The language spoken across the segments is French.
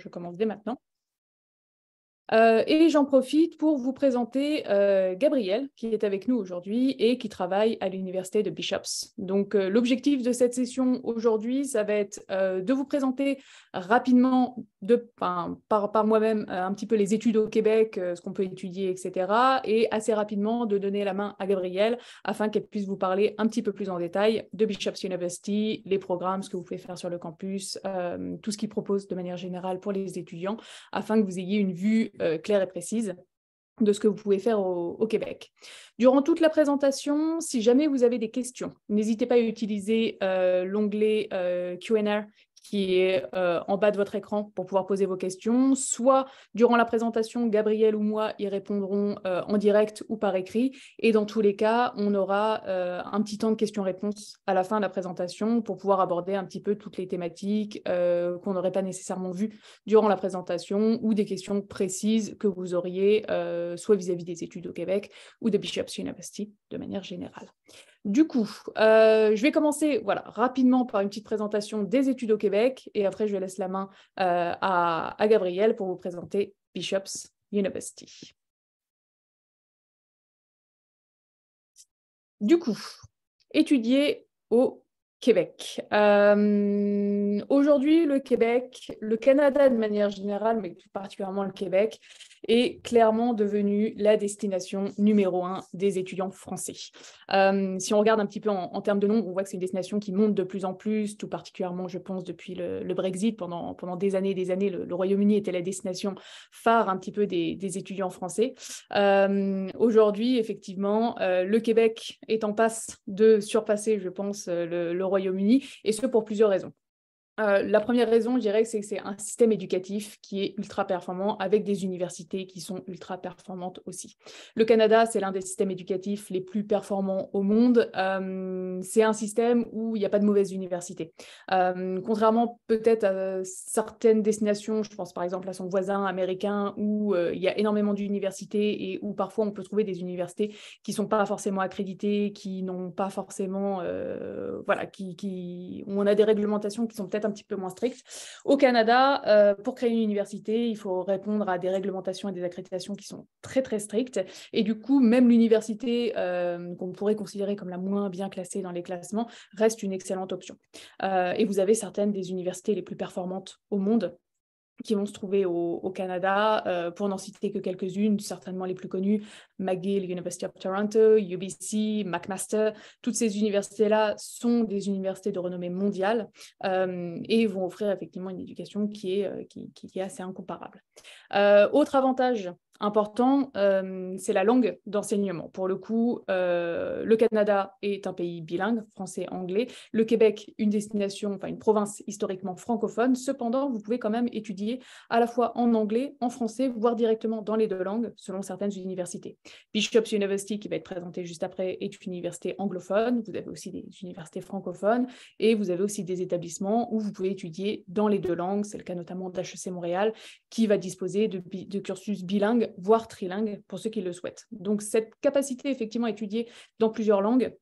je commence dès maintenant. Euh, et j'en profite pour vous présenter euh, Gabrielle, qui est avec nous aujourd'hui et qui travaille à l'université de Bishops. Donc, euh, l'objectif de cette session aujourd'hui, ça va être de vous présenter rapidement, de, par, moi-même, un petit peu les études au Québec, ce qu'on peut étudier, etc. Et assez rapidement, de donner la main à Gabriel afin qu'elle puisse vous parler un petit peu plus en détail de Bishops University, les programmes, ce que vous pouvez faire sur le campus, tout ce qu'il propose de manière générale pour les étudiants, afin que vous ayez une vue euh, claire et précise de ce que vous pouvez faire au, Québec. Durant toute la présentation, si jamais vous avez des questions, n'hésitez pas à utiliser euh, l'onglet euh, Q&A qui est euh, en bas de votre écran pour pouvoir poser vos questions. Soit durant la présentation, Gabriel ou moi y répondrons euh, en direct ou par écrit. Et dans tous les cas, on aura euh, un petit temps de questions-réponses à la fin de la présentation pour pouvoir aborder un petit peu toutes les thématiques qu'on n'aurait pas nécessairement vues durant la présentation ou des questions précises que vous auriez soit vis-à-vis -vis des études au Québec ou de Bishop's University de manière générale. Du coup, euh, je vais commencer voilà, rapidement par une petite présentation des études au Québec et après je laisse la main euh, à, à Gabriel pour vous présenter Bishops University. Du coup, étudier au Québec. Euh, aujourd'hui, le Québec, le Canada de manière générale, mais plus particulièrement le Québec, est clairement devenue la destination numéro un des étudiants français. Euh, si on regarde un petit peu en, termes de nombre, on voit que c'est une destination qui monte de plus en plus, tout particulièrement, je pense, depuis le, Brexit. Pendant, pendant des années et des années, le, Royaume-Uni était la destination phare un petit peu des, étudiants français. Euh, aujourd'hui, effectivement, euh, le Québec est en passe de surpasser, je pense, le Royaume-Uni, et ce pour plusieurs raisons. Euh, la première raison, je dirais c'est que c'est un système éducatif qui est ultra performant avec des universités qui sont ultra performantes aussi. Le Canada, c'est l'un des systèmes éducatifs les plus performants au monde. Euh, c'est un système où il n'y a pas de mauvaises universités. Euh, contrairement peut-être à certaines destinations, je pense par exemple à son voisin américain où il y a énormément d'universités et où parfois on peut trouver des universités qui ne sont pas forcément accréditées, qui n'ont pas forcément, voilà, qui, on a des réglementations qui sont peut-être un petit peu moins strictes. Au Canada, euh, pour créer une université, il faut répondre à des réglementations et des accréditations qui sont très très strictes. Et du coup, même l'université euh, qu'on pourrait considérer comme la moins bien classée dans les classements reste une excellente option. Euh, et vous avez certaines des universités les plus performantes au monde qui vont se trouver au, Canada, euh, pour n'en citer que quelques-unes, certainement les plus connues, McGill, University of Toronto, UBC, McMaster, toutes ces universités-là sont des universités de renommée mondiale euh, et vont offrir effectivement une éducation qui est, euh, qui, est assez incomparable. autre avantage important, euh, c'est la langue d'enseignement. Pour le coup, euh, le Canada est un pays bilingue, français-anglais. Le Québec, une destination, enfin une province historiquement francophone. Cependant, vous pouvez quand même étudier à la fois en anglais, en français, voire directement dans les deux langues, selon certaines universités. Bishop's University, qui va être présentée juste après, est une université anglophone. Vous avez aussi des universités francophones et vous avez aussi des établissements où vous pouvez étudier dans les deux langues. C'est le cas notamment d'HEC Montréal, qui va disposer de, de cursus bilingue voire trilingue, pour ceux qui le souhaitent. Donc cette capacité, effectivement, à étudier dans plusieurs langues,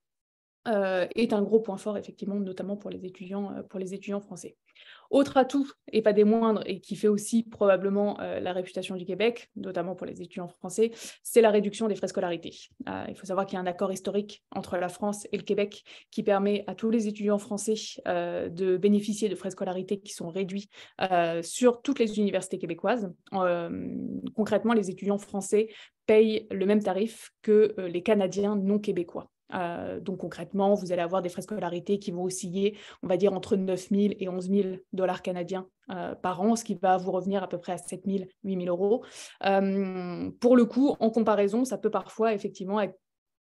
euh, est un gros point fort, effectivement, notamment pour les étudiants, euh, pour les étudiants français. Autre atout, et pas des moindres, et qui fait aussi probablement euh, la réputation du Québec, notamment pour les étudiants français, c'est la réduction des frais scolarité. Euh, il faut savoir qu'il y a un accord historique entre la France et le Québec qui permet à tous les étudiants français euh, de bénéficier de frais scolarité qui sont réduits sur toutes les universités québécoises. concrètement, les étudiants français payent le même tarif que les Canadiens non québécois. Euh, donc concrètement, vous allez avoir des frais scolarité qui vont osciller, on va dire, entre 9 000 et 11 000 dollars canadiens euh, par an, ce qui va vous revenir à peu près à 7 000, 8 000 euros. Euh, pour le coup, en comparaison, ça peut parfois effectivement être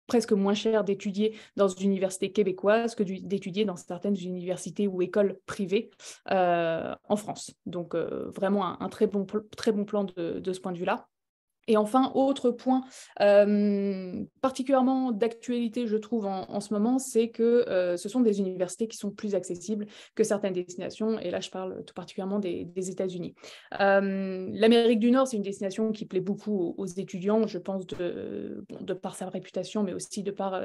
presque moins cher d'étudier dans une université québécoise que d'étudier dans certaines universités ou écoles privées en France. Donc vraiment un, très, bon, très bon plan de ce point de vue-là. Et enfin, autre point euh, particulièrement d'actualité, je trouve, en, ce moment, c'est que euh, ce sont des universités qui sont plus accessibles que certaines destinations. Et là, je parle tout particulièrement des, États-Unis. Euh, L'Amérique du Nord, c'est une destination qui plaît beaucoup aux, étudiants, je pense, de, par sa réputation, mais aussi de par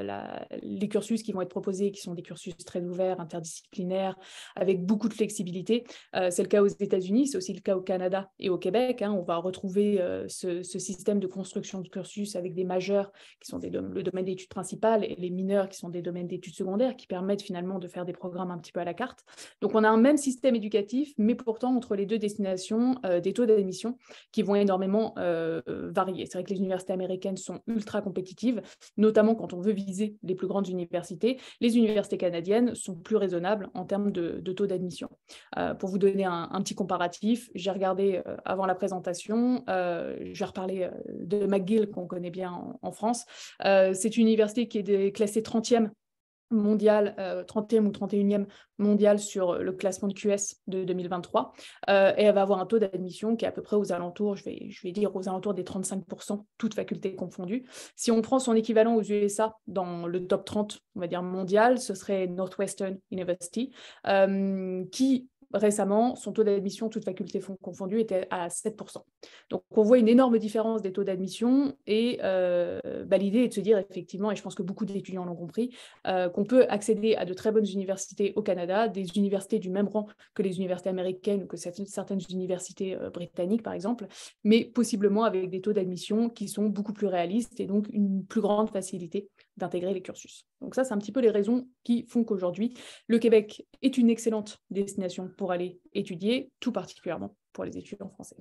les cursus qui vont être proposés, qui sont des cursus très ouverts, interdisciplinaires, avec beaucoup de flexibilité. c'est le cas aux États-Unis, c'est aussi le cas au Canada et au Québec. Hein. on va retrouver ce, ce systèmes de construction de cursus avec des majeurs qui sont le domaine d'études principales et les mineurs qui sont des domaines d'études secondaires qui permettent finalement de faire des programmes un petit peu à la carte. Donc on a un même système éducatif, mais pourtant entre les deux destinations, euh, des taux d'admission qui vont énormément euh, varier. C'est vrai que les universités américaines sont ultra compétitives, notamment quand on veut viser les plus grandes universités. Les universités canadiennes sont plus raisonnables en termes de, taux d'admission. Euh, pour vous donner un, un petit comparatif, j'ai regardé avant la présentation, j'ai reparlé euh, de McGill qu'on connaît bien en, France. Euh, c'est une université qui est classée 30e mondiale 30e euh, ou 31e mondiale sur le classement de QS de 2023. et elle va avoir un taux d'admission qui est à peu près aux alentours, je vais, je vais dire aux alentours des 35%, toutes facultés confondues. Si on prend son équivalent aux USA dans le top 30, on va dire mondial, ce serait Northwestern University, qui récemment, son taux d'admission, toutes facultés confondues, était à 7%. Donc, on voit une énorme différence des taux d'admission et euh, bah, l'idée est de se dire, effectivement, et je pense que beaucoup d'étudiants l'ont compris, euh, qu'on peut accéder à de très bonnes universités au Canada, des universités du même rang que les universités américaines ou que certaines universités euh, britanniques, par exemple, mais possiblement avec des taux d'admission qui sont beaucoup plus réalistes et donc une plus grande facilité d'intégrer les cursus. Donc ça, c'est un petit peu les raisons qui font qu'aujourd'hui, le Québec est une excellente destination pour aller étudier, tout particulièrement pour les étudiants français.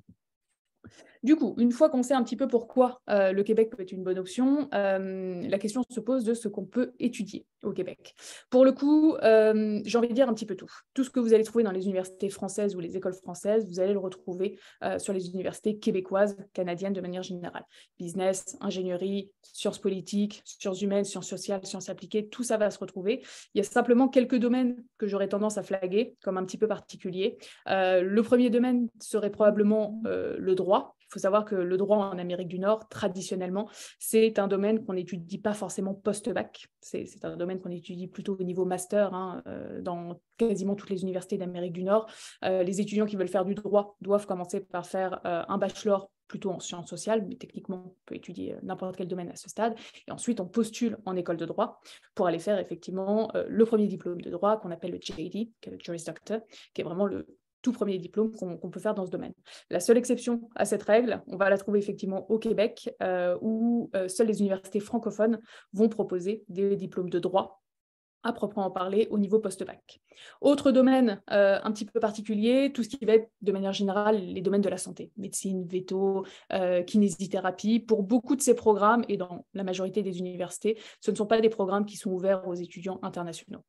Du coup, une fois qu'on sait un petit peu pourquoi euh, le Québec peut être une bonne option, euh, la question se pose de ce qu'on peut étudier au Québec. Pour le coup, euh, j'ai envie de dire un petit peu tout. Tout ce que vous allez trouver dans les universités françaises ou les écoles françaises, vous allez le retrouver sur les universités québécoises, canadiennes de manière générale. Business, ingénierie, sciences politiques, sciences humaines, sciences sociales, sciences appliquées, tout ça va se retrouver. Il y a simplement quelques domaines que j'aurais tendance à flaguer comme un petit peu particuliers. le premier domaine serait probablement le droit il faut savoir que le droit en Amérique du Nord, traditionnellement, c'est un domaine qu'on n'étudie pas forcément post-bac. C'est un domaine qu'on étudie plutôt au niveau master hein, euh, dans quasiment toutes les universités d'Amérique du Nord. Euh, les étudiants qui veulent faire du droit doivent commencer par faire euh, un bachelor plutôt en sciences sociales, mais techniquement, on peut étudier n'importe quel domaine à ce stade. Et ensuite, on postule en école de droit pour aller faire effectivement le premier diplôme de droit qu'on appelle le JD, qui est le Juris Doctor, qui est vraiment le tout premier diplôme qu'on peut faire dans ce domaine. La seule exception à cette règle, on va la trouver effectivement au Québec, euh, où euh, seules les universités francophones vont proposer des diplômes de droit à proprement parler au niveau post-bac. Autre domaine euh, un petit peu particulier, tout ce qui va être de manière générale les domaines de la santé, médecine, veto, euh, kinésithérapie. Pour beaucoup de ces programmes et dans la majorité des universités, ce ne sont pas des programmes qui sont ouverts aux étudiants internationaux.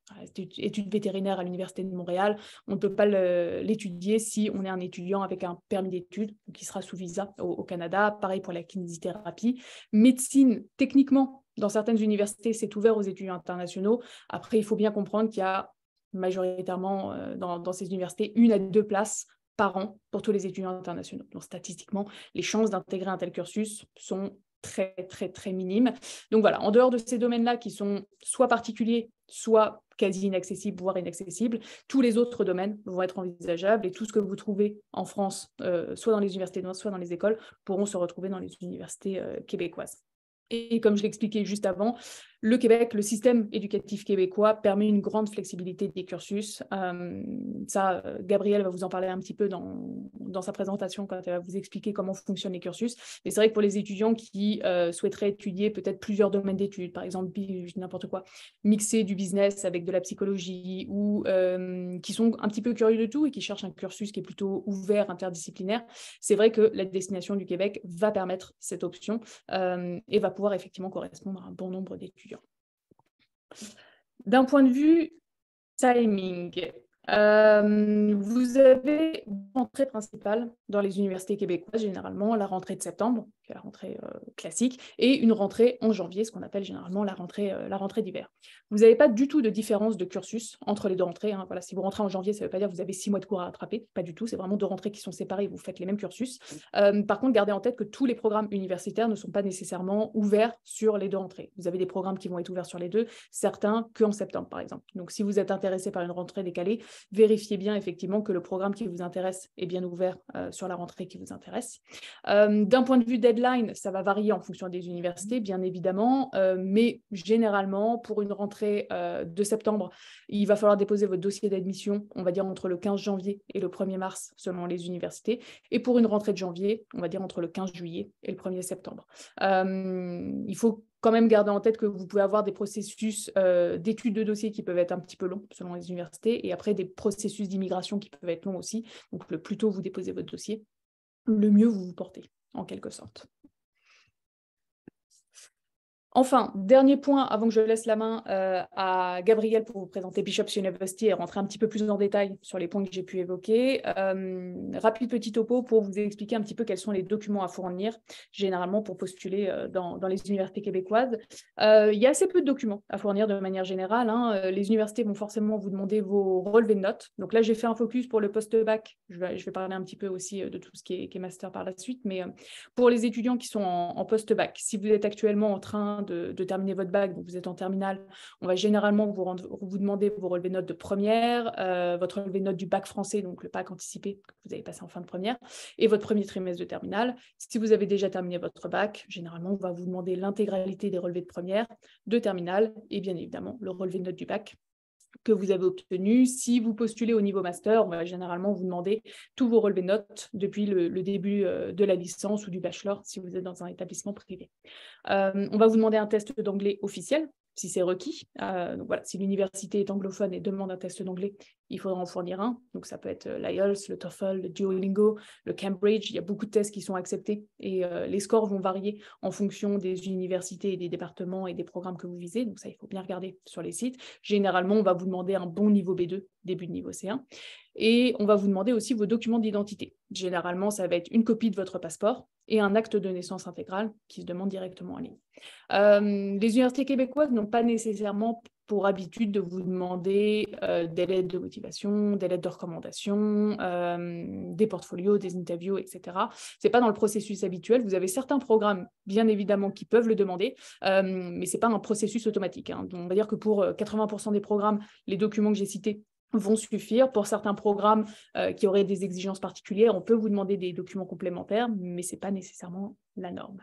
Études vétérinaires à l'Université de Montréal, on ne peut pas l'étudier si on est un étudiant avec un permis d'études qui sera sous visa au Canada. Pareil pour la kinésithérapie. Médecine, techniquement, dans certaines universités, c'est ouvert aux étudiants internationaux. Après, il faut bien comprendre qu'il y a majoritairement euh, dans, ces universités une à deux places par an pour tous les étudiants internationaux. Donc statistiquement, les chances d'intégrer un tel cursus sont très, très, très minimes. Donc voilà, en dehors de ces domaines-là qui sont soit particuliers, soit quasi inaccessibles, voire inaccessibles, tous les autres domaines vont être envisageables et tout ce que vous trouvez en France, euh, soit dans les universités, soit dans les écoles, pourront se retrouver dans les universités euh, québécoises. Et comme je l'expliquais juste avant, le Québec, le système éducatif québécois permet une grande flexibilité des cursus. Euh, ça, Gabrielle va vous en parler un petit peu dans, sa présentation quand elle va vous expliquer comment fonctionnent les cursus. Mais c'est vrai que pour les étudiants qui euh, souhaiteraient étudier peut-être plusieurs domaines d'études, par exemple, n'importe quoi, mixer du business avec de la psychologie ou euh, qui sont un petit peu curieux de tout et qui cherchent un cursus qui est plutôt ouvert, interdisciplinaire, c'est vrai que la destination du Québec va permettre cette option et va pouvoir effectivement correspondre à un bon nombre d'études. D'un point de vue timing, euh, vous avez une rentrée principale dans les universités québécoises, généralement la rentrée de septembre la rentrée euh, classique, et une rentrée en janvier, ce qu'on appelle généralement la rentrée, euh, rentrée d'hiver. Vous n'avez pas du tout de différence de cursus entre les deux rentrées. Hein. Voilà, si vous rentrez en janvier, ça ne veut pas dire que vous avez six mois de cours à rattraper, pas du tout. C'est vraiment deux rentrées qui sont séparées, vous faites les mêmes cursus. Euh, par contre, gardez en tête que tous les programmes universitaires ne sont pas nécessairement ouverts sur les deux rentrées. Vous avez des programmes qui vont être ouverts sur les deux, certains qu'en en septembre, par exemple. Donc, si vous êtes intéressé par une rentrée décalée, vérifiez bien effectivement que le programme qui vous intéresse est bien ouvert sur la rentrée qui vous intéresse. D'un point de vue d'habitude, ça va varier en fonction des universités, mm-hmm. bien évidemment, euh, mais généralement, pour une rentrée euh, de septembre, il va falloir déposer votre dossier d'admission, on va dire entre le 15 janvier et le 1er mars, selon les universités, et pour une rentrée de janvier, on va dire entre le 15 juillet et le 1er septembre. Euh, il faut quand même garder en tête que vous pouvez avoir des processus d'études de dossiers qui peuvent être un petit peu longs selon les universités et après des processus d'immigration qui peuvent être longs aussi. Donc le plus tôt vous déposez votre dossier, le mieux vous vous portez en quelque sorte. Enfin, dernier point avant que je laisse la main euh, à Gabriel pour vous présenter Bishops University et rentrer un petit peu plus en détail sur les points que j'ai pu évoquer. Euh, rapide petit topo pour vous expliquer un petit peu quels sont les documents à fournir généralement pour postuler euh, dans, les universités québécoises. il y a assez peu de documents à fournir de manière générale. Hein. Les universités vont forcément vous demander vos relevés de notes. Donc là, j'ai fait un focus pour le post-bac. Je vais, parler un petit peu aussi de tout ce qui est, master par la suite. Mais pour les étudiants qui sont en, en post-bac, si vous êtes actuellement en train de, terminer votre bac, donc vous êtes en terminale, on va généralement vous, vous demander vos relevés notes de première, euh, votre relevé note du bac français, donc le bac anticipé que vous avez passé en fin de première, et votre premier trimestre de terminale. Si vous avez déjà terminé votre bac, généralement, on va vous demander l'intégralité des relevés de première, de terminale, et bien évidemment, le relevé de note du bac que vous avez obtenu. Si vous postulez au niveau master, on va généralement vous demander tous vos relevés notes depuis le, début euh, de la licence ou du bachelor si vous êtes dans un établissement privé. Euh, on va vous demander un test d'anglais officiel si c'est requis. Euh, voilà, si l'université est anglophone et demande un test d'anglais, il faudra en fournir un. Donc ça peut être euh, l'IELTS, le TOEFL, le Duolingo, le Cambridge. Il y a beaucoup de tests qui sont acceptés et euh, les scores vont varier en fonction des universités et des départements et des programmes que vous visez. Donc ça, il faut bien regarder sur les sites. Généralement, on va vous demander un bon niveau B2, début de niveau C1. Et on va vous demander aussi vos documents d'identité. Généralement, ça va être une copie de votre passeport et un acte de naissance intégrale qui se demande directement en ligne. Euh, les universités québécoises n'ont pas nécessairement pour habitude de vous demander euh, des lettres de motivation, des lettres de recommandation, euh, des portfolios, des interviews, etc. Ce n'est pas dans le processus habituel. Vous avez certains programmes, bien évidemment, qui peuvent le demander, mais ce n'est pas un processus automatique. Hein. on va dire que pour 80% des programmes, les documents que j'ai cités vont suffire. Pour certains programmes euh, qui auraient des exigences particulières, on peut vous demander des documents complémentaires, mais ce n'est pas nécessairement la norme.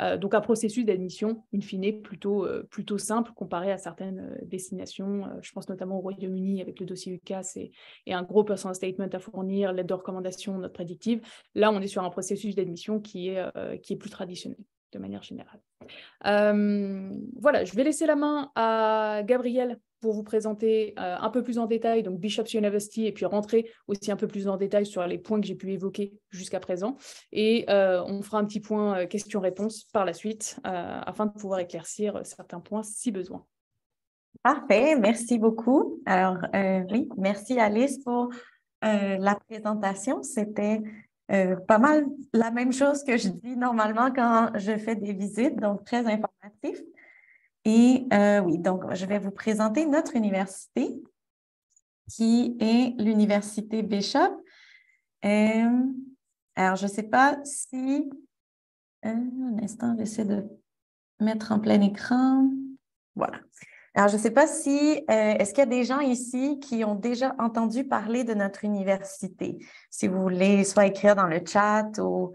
Euh, donc un processus d'admission, in fine, plutôt, euh, plutôt simple comparé à certaines destinations. je pense notamment au Royaume-Uni avec le dossier UCAS et, et un gros personal statement à fournir, l'aide de recommandation, notre prédictive. Là, on est sur un processus d'admission qui, est qui est plus traditionnel de manière générale. Euh, voilà, je vais laisser la main à Gabriel pour vous présenter euh, un peu plus en détail donc Bishop's University et puis rentrer aussi un peu plus en détail sur les points que j'ai pu évoquer jusqu'à présent. Et euh, on fera un petit point questions-réponses par la suite afin de pouvoir éclaircir certains points si besoin. Parfait, merci beaucoup. Alors oui, merci Alice pour la présentation. C'était euh, pas mal la même chose que je dis normalement quand je fais des visites, donc très informatif. Et euh, oui, donc je vais vous présenter notre université, qui est l'université Bishop. Euh, alors, je ne sais pas si... un instant, j'essaie de mettre en plein écran. Voilà. Alors, je ne sais pas si, euh, est-ce qu'il y a des gens ici qui ont déjà entendu parler de notre université? Si vous voulez soit écrire dans le chat ou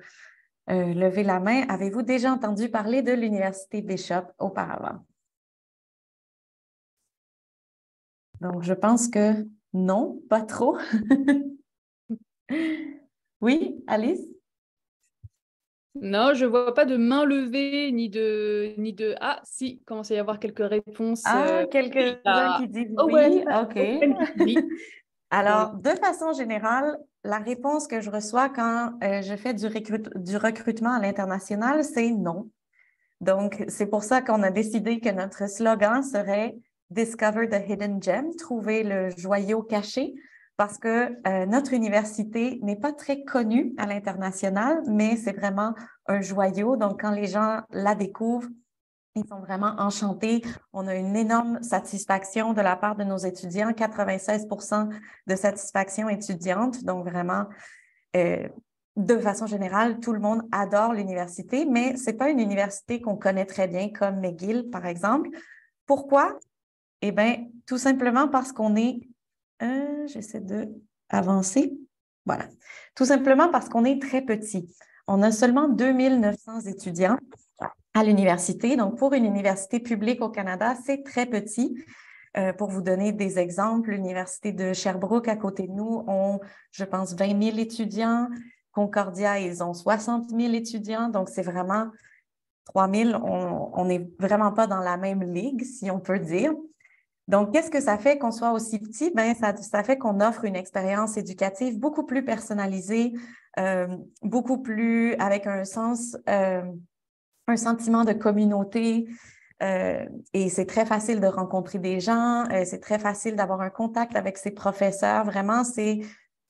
euh, lever la main, avez-vous déjà entendu parler de l'université Bishop auparavant? Donc, je pense que non, pas trop. oui, Alice? Non, je ne vois pas de main levée ni de ni de ah si commence à y avoir quelques réponses. Ah, euh, quelques uns bah, qui disent oh, oui. ok. Alors, de façon générale, la réponse que je reçois quand euh, je fais du, du recrutement à l'international, c'est non. Donc, c'est pour ça qu'on a décidé que notre slogan serait Discover the Hidden Gem, trouver le joyau caché parce que euh, notre université n'est pas très connue à l'international, mais c'est vraiment un joyau. Donc, quand les gens la découvrent, ils sont vraiment enchantés. On a une énorme satisfaction de la part de nos étudiants, 96 de satisfaction étudiante. Donc, vraiment, euh, de façon générale, tout le monde adore l'université, mais ce n'est pas une université qu'on connaît très bien comme McGill, par exemple. Pourquoi? Eh bien, tout simplement parce qu'on est euh, j'essaie de avancer. Voilà. Tout simplement parce qu'on est très petit. On a seulement 2900 étudiants à l'université. Donc, pour une université publique au Canada, c'est très petit. Euh, pour vous donner des exemples, l'université de Sherbrooke à côté de nous ont, je pense, 20 000 étudiants. Concordia, ils ont 60 000 étudiants. Donc, c'est vraiment 3 000. On n'est vraiment pas dans la même ligue, si on peut dire. Donc, qu'est-ce que ça fait qu'on soit aussi petit? Ben, ça, fait qu'on offre une expérience éducative beaucoup plus personnalisée, euh, beaucoup plus avec un sens, euh, un sentiment de communauté. Euh, et c'est très facile de rencontrer des gens, c'est très facile d'avoir un contact avec ses professeurs. Vraiment, c'est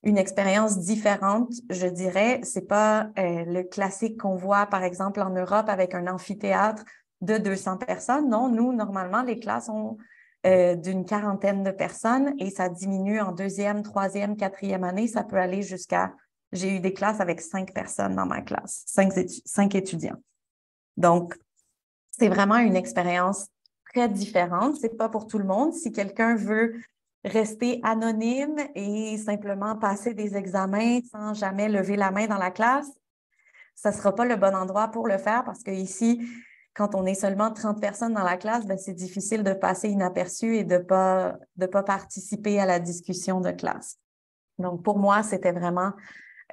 une expérience différente, je dirais. C'est pas le classique qu'on voit, par exemple, en Europe avec un amphithéâtre de 200 personnes. Non, nous, normalement, les classes ont euh, d'une quarantaine de personnes et ça diminue en deuxième, troisième, quatrième année. Ça peut aller jusqu'à, j'ai eu des classes avec cinq personnes dans ma classe, cinq, étudiants. Donc, c'est vraiment une expérience très différente. C'est pas pour tout le monde. Si quelqu'un veut rester anonyme et simplement passer des examens sans jamais lever la main dans la classe, ça sera pas le bon endroit pour le faire parce que ici, quand on est seulement 30 personnes dans la classe, ben, c'est difficile de passer inaperçu et de ne pas, de pas participer à la discussion de classe. Donc, pour moi, c'était vraiment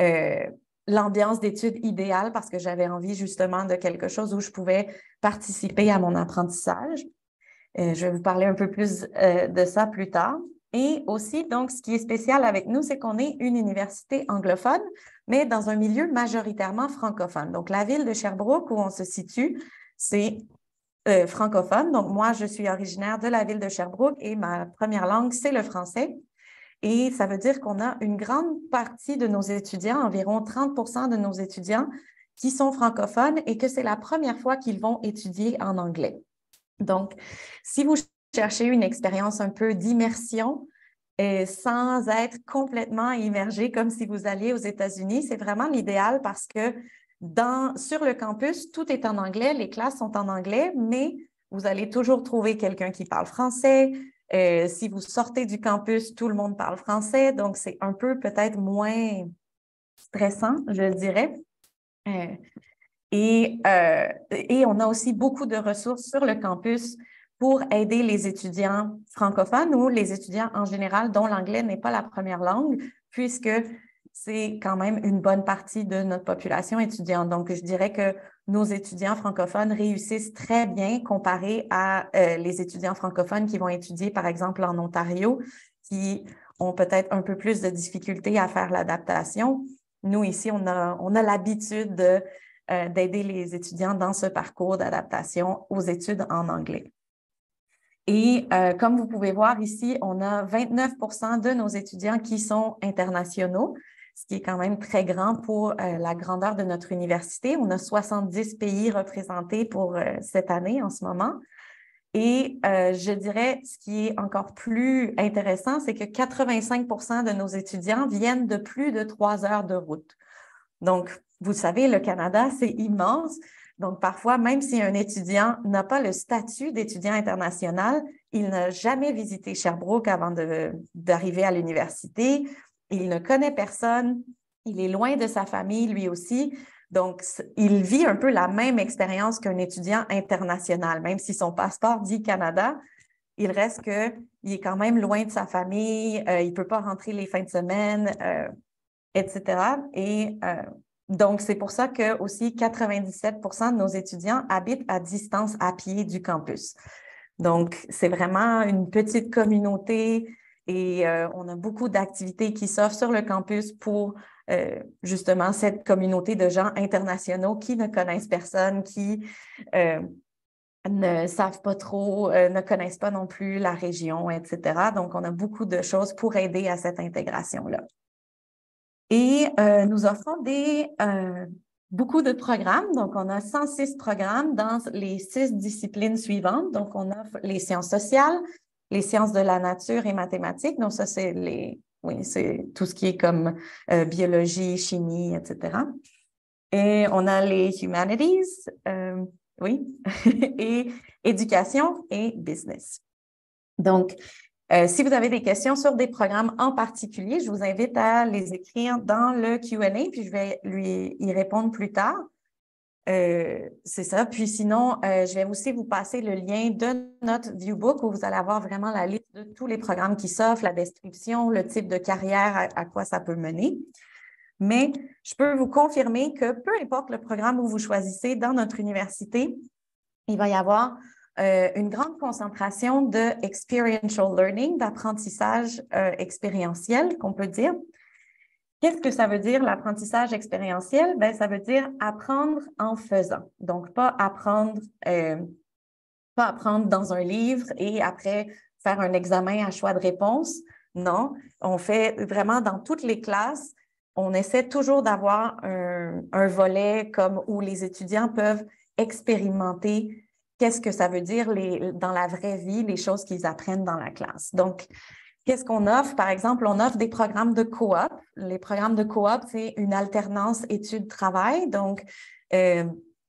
euh, l'ambiance d'études idéale parce que j'avais envie justement de quelque chose où je pouvais participer à mon apprentissage. Euh, je vais vous parler un peu plus euh, de ça plus tard. Et aussi, donc, ce qui est spécial avec nous, c'est qu'on est une université anglophone, mais dans un milieu majoritairement francophone. Donc, la ville de Sherbrooke où on se situe, c'est euh, francophone. Donc, moi, je suis originaire de la ville de Sherbrooke et ma première langue, c'est le français. Et ça veut dire qu'on a une grande partie de nos étudiants, environ 30 de nos étudiants, qui sont francophones et que c'est la première fois qu'ils vont étudier en anglais. Donc, si vous cherchez une expérience un peu d'immersion, et euh, sans être complètement immergé comme si vous alliez aux États-Unis. C'est vraiment l'idéal parce que sur le campus, tout est en anglais, les classes sont en anglais, mais vous allez toujours trouver quelqu'un qui parle français. Euh, si vous sortez du campus, tout le monde parle français, donc c'est un peu peut-être moins stressant, je dirais. Euh, euh, et, on a aussi beaucoup de ressources sur le campus pour aider les étudiants francophones ou les étudiants en général dont l'anglais n'est pas la première langue, puisque c'est quand même une bonne partie de notre population étudiante. Donc, je dirais que nos étudiants francophones réussissent très bien comparé à euh, les étudiants francophones qui vont étudier, par exemple, en Ontario, qui ont peut-être un peu plus de difficultés à faire l'adaptation. Nous, ici, on a, l'habitude euh, d'aider les étudiants dans ce parcours d'adaptation aux études en anglais. Et euh, comme vous pouvez voir ici, on a 29 de nos étudiants qui sont internationaux, ce qui est quand même très grand pour euh, la grandeur de notre université. On a 70 pays représentés pour euh, cette année en ce moment. Et euh, je dirais, ce qui est encore plus intéressant, c'est que 85 de nos étudiants viennent de plus de trois heures de route. Donc, vous savez, le Canada, c'est immense. Donc, parfois, même si un étudiant n'a pas le statut d'étudiant international, il n'a jamais visité Sherbrooke avant d'arriver à l'université il ne connaît personne. Il est loin de sa famille, lui aussi. Donc, il vit un peu la même expérience qu'un étudiant international, même si son passeport dit Canada. Il reste qu'il est quand même loin de sa famille, euh, il ne peut pas rentrer les fins de semaine, etc. Euh, et euh, donc, c'est pour ça que aussi 97 de nos étudiants habitent à distance à pied du campus. Donc, c'est vraiment une petite communauté et euh, on a beaucoup d'activités qui s'offrent sur le campus pour euh, justement cette communauté de gens internationaux qui ne connaissent personne, qui euh, ne savent pas trop, ne connaissent pas non plus la région, etc. Donc, on a beaucoup de choses pour aider à cette intégration-là. Et nous offrons beaucoup de programmes. Donc, on a 106 programmes dans les six disciplines suivantes. Donc, on offre les sciences sociales, les sciences de la nature et mathématiques. Donc, ça, c'est les. Oui, c'est tout ce qui est comme euh, biologie, chimie, etc. Et on a les humanities, euh, oui, et éducation et business. Donc, euh, si vous avez des questions sur des programmes en particulier, je vous invite à les écrire dans le QA, puis je vais lui y répondre plus tard. Euh, c'est ça. Puis sinon, euh, je vais aussi vous passer le lien de notre viewbook où vous allez avoir vraiment la liste de tous les programmes qui s'offrent, la description, le type de carrière, à, quoi ça peut mener. Mais je peux vous confirmer que peu importe le programme où vous choisissez dans notre université, il va y avoir euh, une grande concentration de experiential learning, d'apprentissage expérientiel, qu'on peut dire. Qu'est-ce que ça veut dire l'apprentissage expérientiel? Ben, ça veut dire apprendre en faisant. Donc, pas apprendre, euh, apprendre dans un livre et après faire un examen à choix de réponse. Non, on fait vraiment dans toutes les classes, on essaie toujours d'avoir un, volet comme où les étudiants peuvent expérimenter qu'est-ce que ça veut dire dans la vraie vie, les choses qu'ils apprennent dans la classe. Donc, Qu'est-ce qu'on offre? Par exemple, on offre des programmes de coop. Les programmes de coop, c'est une alternance études-travail. Donc, euh,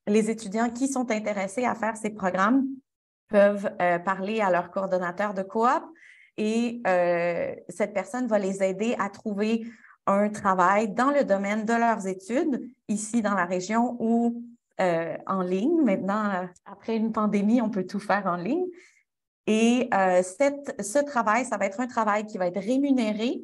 les étudiants qui sont intéressés à faire ces programmes peuvent euh, parler à leur coordonnateur de coop et euh, cette personne va les aider à trouver un travail dans le domaine de leurs études, ici dans la région ou en ligne. Maintenant, après une pandémie, on peut tout faire en ligne. Et euh, ce travail, ça va être un travail qui va être rémunéré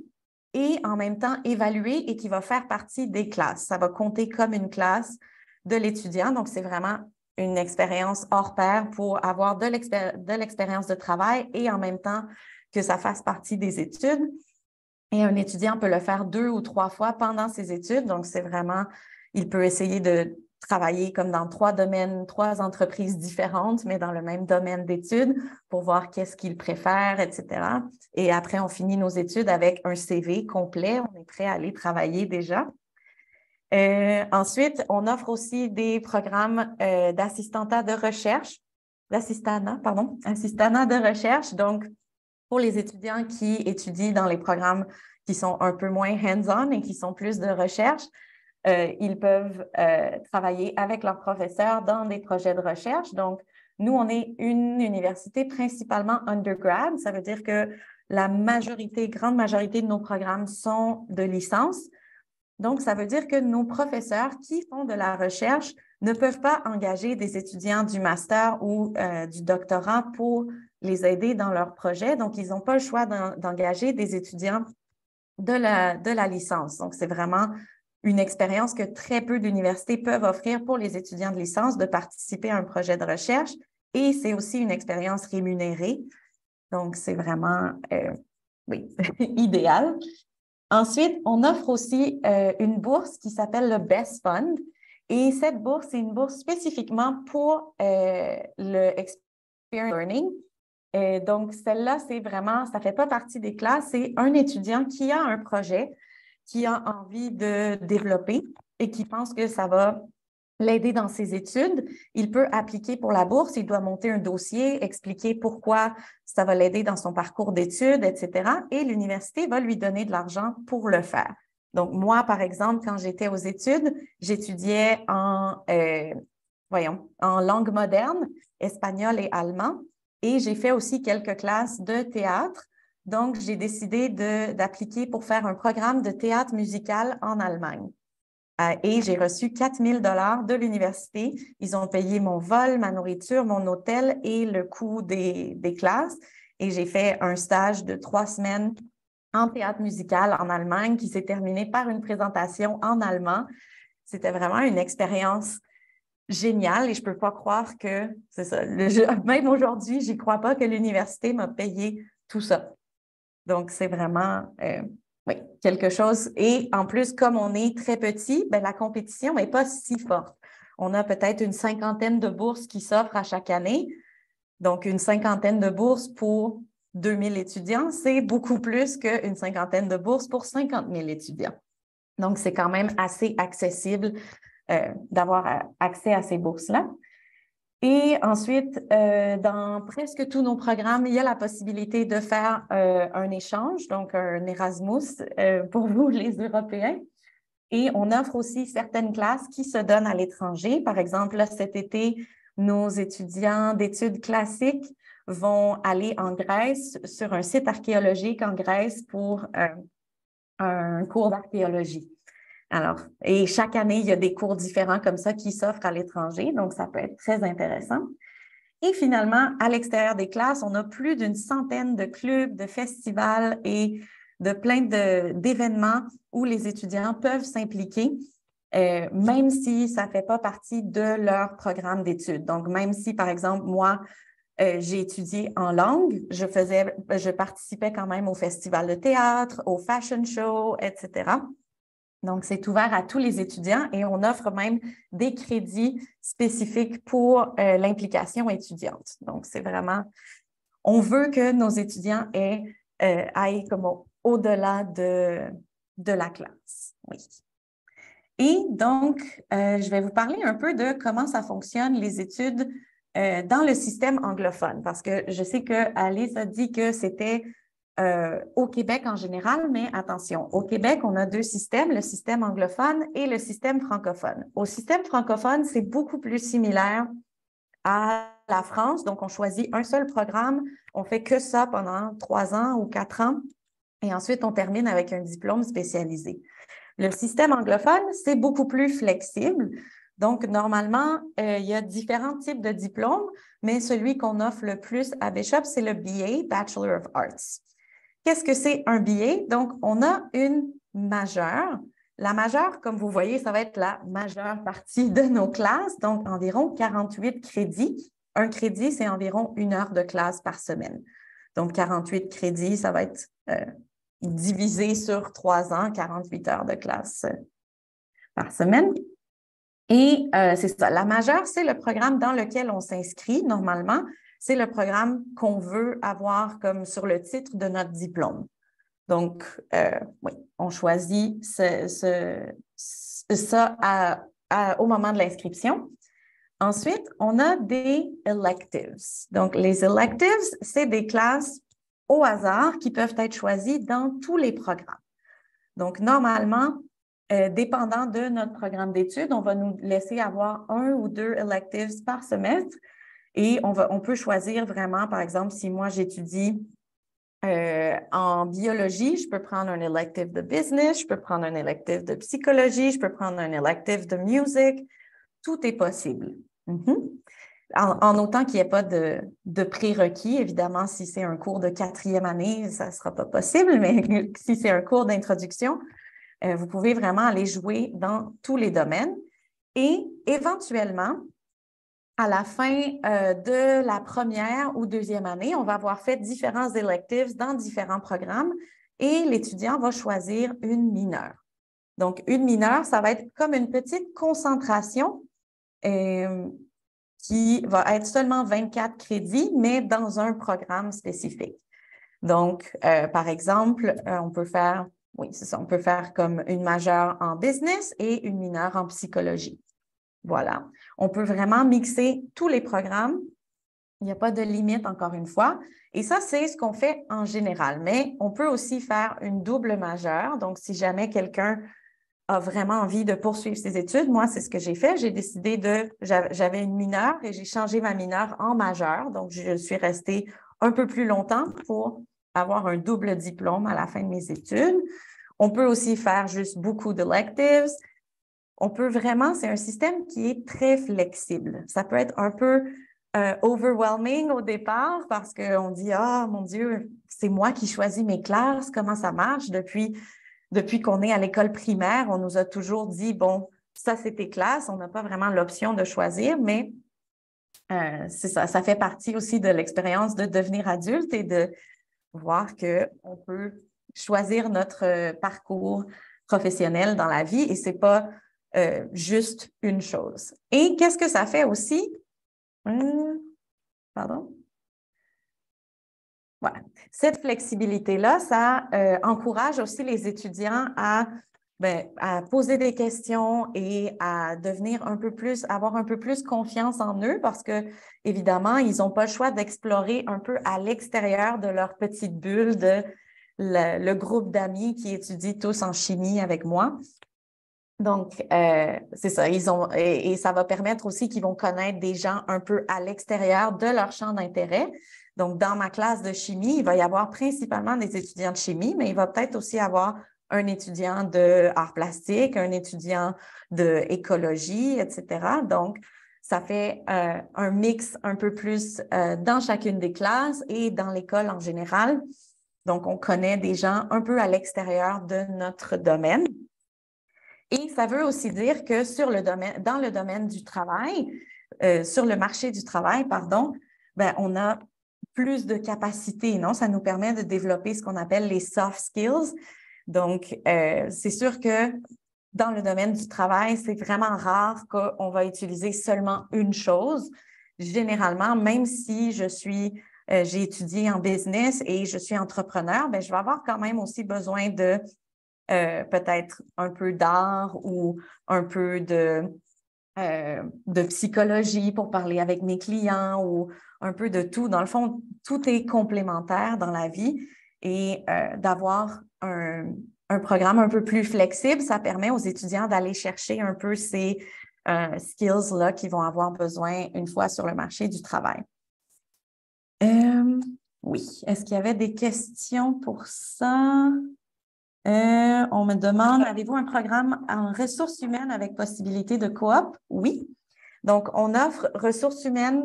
et en même temps évalué et qui va faire partie des classes. Ça va compter comme une classe de l'étudiant. Donc, c'est vraiment une expérience hors pair pour avoir de l'expérience de travail et en même temps que ça fasse partie des études. Et un étudiant peut le faire deux ou trois fois pendant ses études. Donc, c'est vraiment, il peut essayer de travailler comme dans trois domaines, trois entreprises différentes, mais dans le même domaine d'études pour voir qu'est-ce qu'ils préfèrent, etc. Et après, on finit nos études avec un CV complet. On est prêt à aller travailler déjà. Euh, ensuite, on offre aussi des programmes euh, d'assistantat de recherche, d'assistana, pardon, assistana de recherche. Donc, pour les étudiants qui étudient dans les programmes qui sont un peu moins hands-on et qui sont plus de recherche, euh, ils peuvent euh, travailler avec leurs professeurs dans des projets de recherche. Donc, nous, on est une université principalement undergrad. Ça veut dire que la majorité, grande majorité de nos programmes sont de licence. Donc, ça veut dire que nos professeurs qui font de la recherche ne peuvent pas engager des étudiants du master ou euh, du doctorat pour les aider dans leurs projets. Donc, ils n'ont pas le choix d'engager des étudiants de la licence. Donc, c'est vraiment une expérience que très peu d'universités peuvent offrir pour les étudiants de licence de participer à un projet de recherche et c'est aussi une expérience rémunérée. Donc, c'est vraiment euh, oui, idéal. Ensuite, on offre aussi euh, une bourse qui s'appelle le Best Fund. Et cette bourse, c'est une bourse spécifiquement pour euh, le Experience Learning. donc, celle-là, c'est vraiment, ça ne fait pas partie des classes, c'est un étudiant qui a un projet qui a envie de développer et qui pense que ça va l'aider dans ses études. Il peut appliquer pour la bourse, il doit monter un dossier, expliquer pourquoi ça va l'aider dans son parcours d'études, etc. Et l'université va lui donner de l'argent pour le faire. Donc, moi, par exemple, quand j'étais aux études, j'étudiais en, euh, voyons, en langue moderne, espagnol et allemand. Et j'ai fait aussi quelques classes de théâtre donc, j'ai décidé d'appliquer pour faire un programme de théâtre musical en Allemagne. Euh, et j'ai reçu 4000 dollars de l'université. Ils ont payé mon vol, ma nourriture, mon hôtel et le coût des, classes. Et j'ai fait un stage de trois semaines en théâtre musical en Allemagne qui s'est terminé par une présentation en allemand. C'était vraiment une expérience géniale et je ne peux pas croire que, c'est ça, même aujourd'hui, je n'y crois pas que l'université m'a payé tout ça. Donc, c'est vraiment euh, quelque chose. Et en plus, comme on est très petit, ben, la compétition n'est pas si forte. On a peut-être une cinquantaine de bourses qui s'offrent à chaque année. Donc, une cinquantaine de bourses pour 2000 étudiants, c'est beaucoup plus qu'une cinquantaine de bourses pour 50 000 étudiants. Donc, c'est quand même assez accessible euh, d'avoir euh, accès à ces bourses-là. Et ensuite, euh, dans presque tous nos programmes, il y a la possibilité de faire euh, un échange, donc un Erasmus euh, pour vous, les Européens. Et on offre aussi certaines classes qui se donnent à l'étranger. Par exemple, cet été, nos étudiants d'études classiques vont aller en Grèce sur un site archéologique en Grèce pour un cours d'archéologie. Alors, et chaque année, il y a des cours différents comme ça qui s'offrent à l'étranger, donc ça peut être très intéressant. Et finalement, à l'extérieur des classes, on a plus d'une centaine de clubs, de festivals et de plein d'événements où les étudiants peuvent s'impliquer, euh, même si ça ne fait pas partie de leur programme d'études. Donc, même si, par exemple, moi, euh, j'ai étudié en langue, je, faisais, je participais quand même au festival de théâtre, au fashion show, etc. Donc, c'est ouvert à tous les étudiants et on offre même des crédits spécifiques pour euh, l'implication étudiante. Donc, c'est vraiment, on veut que nos étudiants aient, euh, aillent comme au-delà de, la classe. Et donc, euh, je vais vous parler un peu de comment ça fonctionne, les études dans le système anglophone, parce que je sais que Alice a dit que c'était euh, au Québec en général, mais attention, au Québec, on a deux systèmes, le système anglophone et le système francophone. Au système francophone, c'est beaucoup plus similaire à la France, donc on choisit un seul programme, on fait que ça pendant trois ans ou quatre ans, et ensuite on termine avec un diplôme spécialisé. Le système anglophone, c'est beaucoup plus flexible. Donc, normalement, euh, il y a différents types de diplômes, mais celui qu'on offre le plus à Bishop, c'est le BA, Bachelor of Arts. Qu'est-ce que c'est un billet? Donc, on a une majeure. La majeure, comme vous voyez, ça va être la majeure partie de nos classes, donc environ 48 crédits. Un crédit, c'est environ une heure de classe par semaine. Donc, 48 crédits, ça va être euh, divisé sur trois ans, 48 heures de classe euh, par semaine. Et euh, c'est ça, la majeure, c'est le programme dans lequel on s'inscrit normalement c'est le programme qu'on veut avoir comme sur le titre de notre diplôme. Donc, euh, oui, on choisit ça au moment de l'inscription. Ensuite, on a des electives. Donc, les electives, c'est des classes au hasard qui peuvent être choisies dans tous les programmes. Donc, normalement, euh, dépendant de notre programme d'études, on va nous laisser avoir un ou deux electives par semestre et on, peut choisir vraiment, par exemple, si moi j'étudie euh, en biologie, je peux prendre un elective de business, je peux prendre un elective de psychologie, je peux prendre un elective de musique. Tout est possible. Mm-hmm. en, autant qu'il n'y ait pas de, de prérequis. Évidemment, si c'est un cours de quatrième année, ça ne sera pas possible, mais si c'est un cours d'introduction, euh, vous pouvez vraiment aller jouer dans tous les domaines. Et éventuellement, à la fin euh, de la première ou deuxième année, on va avoir fait différents electives dans différents programmes et l'étudiant va choisir une mineure. Donc, une mineure, ça va être comme une petite concentration euh, qui va être seulement 24 crédits, mais dans un programme spécifique. Donc, euh, par exemple, on peut faire, oui, c'est ça, on peut faire comme une majeure en business et une mineure en psychologie. Voilà. On peut vraiment mixer tous les programmes. Il n'y a pas de limite, encore une fois. Et ça, c'est ce qu'on fait en général. Mais on peut aussi faire une double majeure. Donc, si jamais quelqu'un a vraiment envie de poursuivre ses études, moi, c'est ce que j'ai fait. J'ai décidé de, j'avais une mineure et j'ai changé ma mineure en majeure. Donc, je suis restée un peu plus longtemps pour avoir un double diplôme à la fin de mes études. On peut aussi faire juste beaucoup de lectives on peut vraiment, c'est un système qui est très flexible. Ça peut être un peu euh, overwhelming au départ parce qu'on dit Ah, mon Dieu, c'est moi qui choisis mes classes, comment ça marche depuis, depuis qu'on est à l'école primaire, on nous a toujours dit Bon, ça, c'était classe, on n'a pas vraiment l'option de choisir, mais euh, ça, ça fait partie aussi de l'expérience de devenir adulte et de voir qu'on peut choisir notre euh, parcours professionnel dans la vie et c'est pas euh, juste une chose. Et qu'est-ce que ça fait aussi? Euh, pardon? Voilà. Cette flexibilité-là, ça euh, encourage aussi les étudiants ben, à, poser des questions et à devenir un peu plus, avoir un peu plus confiance en eux parce que, évidemment, ils n'ont pas le choix d'explorer un peu à l'extérieur de leur petite bulle de le, le groupe d'amis qui étudient tous en chimie avec moi. Donc, euh, c'est ça. Ils ont, et, ça va permettre aussi qu'ils vont connaître des gens un peu à l'extérieur de leur champ d'intérêt. Donc, dans ma classe de chimie, il va y avoir principalement des étudiants de chimie, mais il va peut-être aussi avoir un étudiant de arts plastique, un étudiant de écologie, etc. Donc, ça fait euh, un mix un peu plus euh, dans chacune des classes et dans l'école en général. Donc, on connaît des gens un peu à l'extérieur de notre domaine. Et ça veut aussi dire que sur le domaine, dans le domaine du travail, euh, sur le marché du travail, pardon, ben, on a plus de capacités, non? Ça nous permet de développer ce qu'on appelle les soft skills. Donc, euh, c'est sûr que dans le domaine du travail, c'est vraiment rare qu'on va utiliser seulement une chose. Généralement, même si je suis, euh, j'ai étudié en business et je suis entrepreneur, ben, je vais avoir quand même aussi besoin de euh, peut-être un peu d'art ou un peu euh, de, psychologie pour parler avec mes clients ou un peu de tout. Dans le fond, tout est complémentaire dans la vie et euh, d'avoir un, un, programme un peu plus flexible, ça permet aux étudiants d'aller chercher un peu ces skills-là qu'ils vont avoir besoin une fois sur le marché du travail. oui, est-ce qu'il y avait des questions pour ça? Euh, on me demande, avez-vous un programme en ressources humaines avec possibilité de coop? Oui. Donc, on offre ressources humaines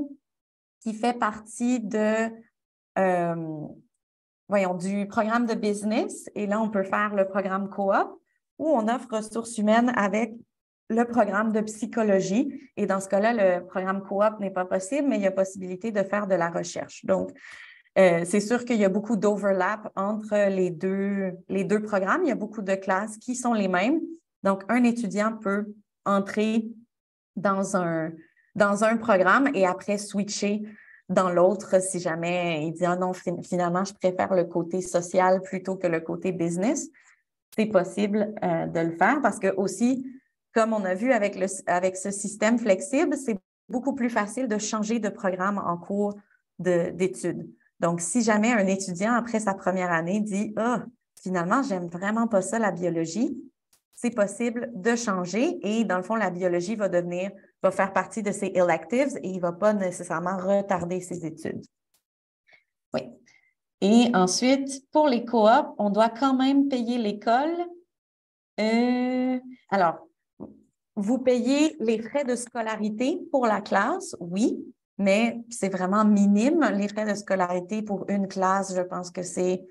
qui fait partie de, euh, voyons, du programme de business. Et là, on peut faire le programme coop ou on offre ressources humaines avec le programme de psychologie. Et dans ce cas-là, le programme coop n'est pas possible, mais il y a possibilité de faire de la recherche. Donc, euh, c'est sûr qu'il y a beaucoup d'overlap entre les deux, les deux programmes. Il y a beaucoup de classes qui sont les mêmes. Donc, un étudiant peut entrer dans un, dans un programme et après switcher dans l'autre si jamais il dit Ah non, finalement, je préfère le côté social plutôt que le côté business. C'est possible euh, de le faire parce que aussi, comme on a vu avec, le, avec ce système flexible, c'est beaucoup plus facile de changer de programme en cours d'études. Donc, si jamais un étudiant, après sa première année, dit Ah, finalement, j'aime vraiment pas ça, la biologie, c'est possible de changer et dans le fond, la biologie va devenir, va faire partie de ses electives et il ne va pas nécessairement retarder ses études. Oui. Et ensuite, pour les coops, on doit quand même payer l'école. Euh, alors, vous payez les frais de scolarité pour la classe, oui, mais c'est vraiment minime. Les frais de scolarité pour une classe, je pense que c'est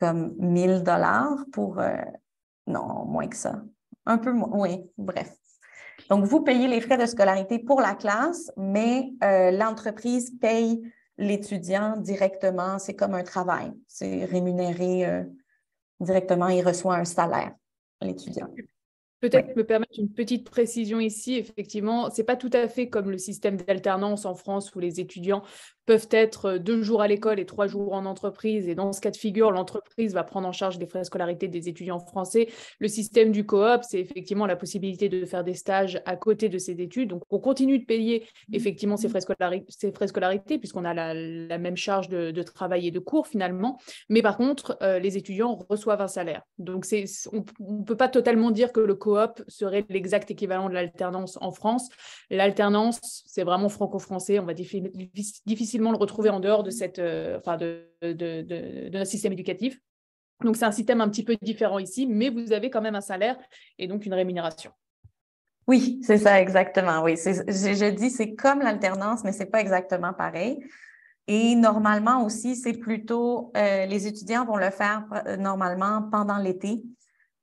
comme 1000 dollars pour... Euh, non, moins que ça. Un peu moins, oui, bref. Donc, vous payez les frais de scolarité pour la classe, mais euh, l'entreprise paye l'étudiant directement. C'est comme un travail. C'est rémunéré euh, directement. Il reçoit un salaire, l'étudiant. Peut-être me permettre une petite précision ici. Effectivement, ce n'est pas tout à fait comme le système d'alternance en France où les étudiants peuvent être euh, deux jours à l'école et trois jours en entreprise. Et dans ce cas de figure, l'entreprise va prendre en charge les frais de scolarité des étudiants français. Le système du coop, c'est effectivement la possibilité de faire des stages à côté de ses études. Donc, on continue de payer effectivement ces frais, de scolarité puisqu'on a la, même charge de, travail et de cours finalement. Mais par contre, euh, les étudiants reçoivent un salaire. Donc, on ne peut pas totalement dire que le coop serait l'exact équivalent de l'alternance en France. L'alternance, c'est vraiment franco-français. On va difficilement le retrouver en dehors de, cette, euh, enfin de, de, de, notre système éducatif. Donc, c'est un système un petit peu différent ici, mais vous avez quand même un salaire et donc une rémunération. Oui, c'est ça, exactement. Oui, je, je, dis c'est comme l'alternance, mais ce n'est pas exactement pareil. Et normalement aussi, c'est plutôt, euh, les étudiants vont le faire euh, normalement pendant l'été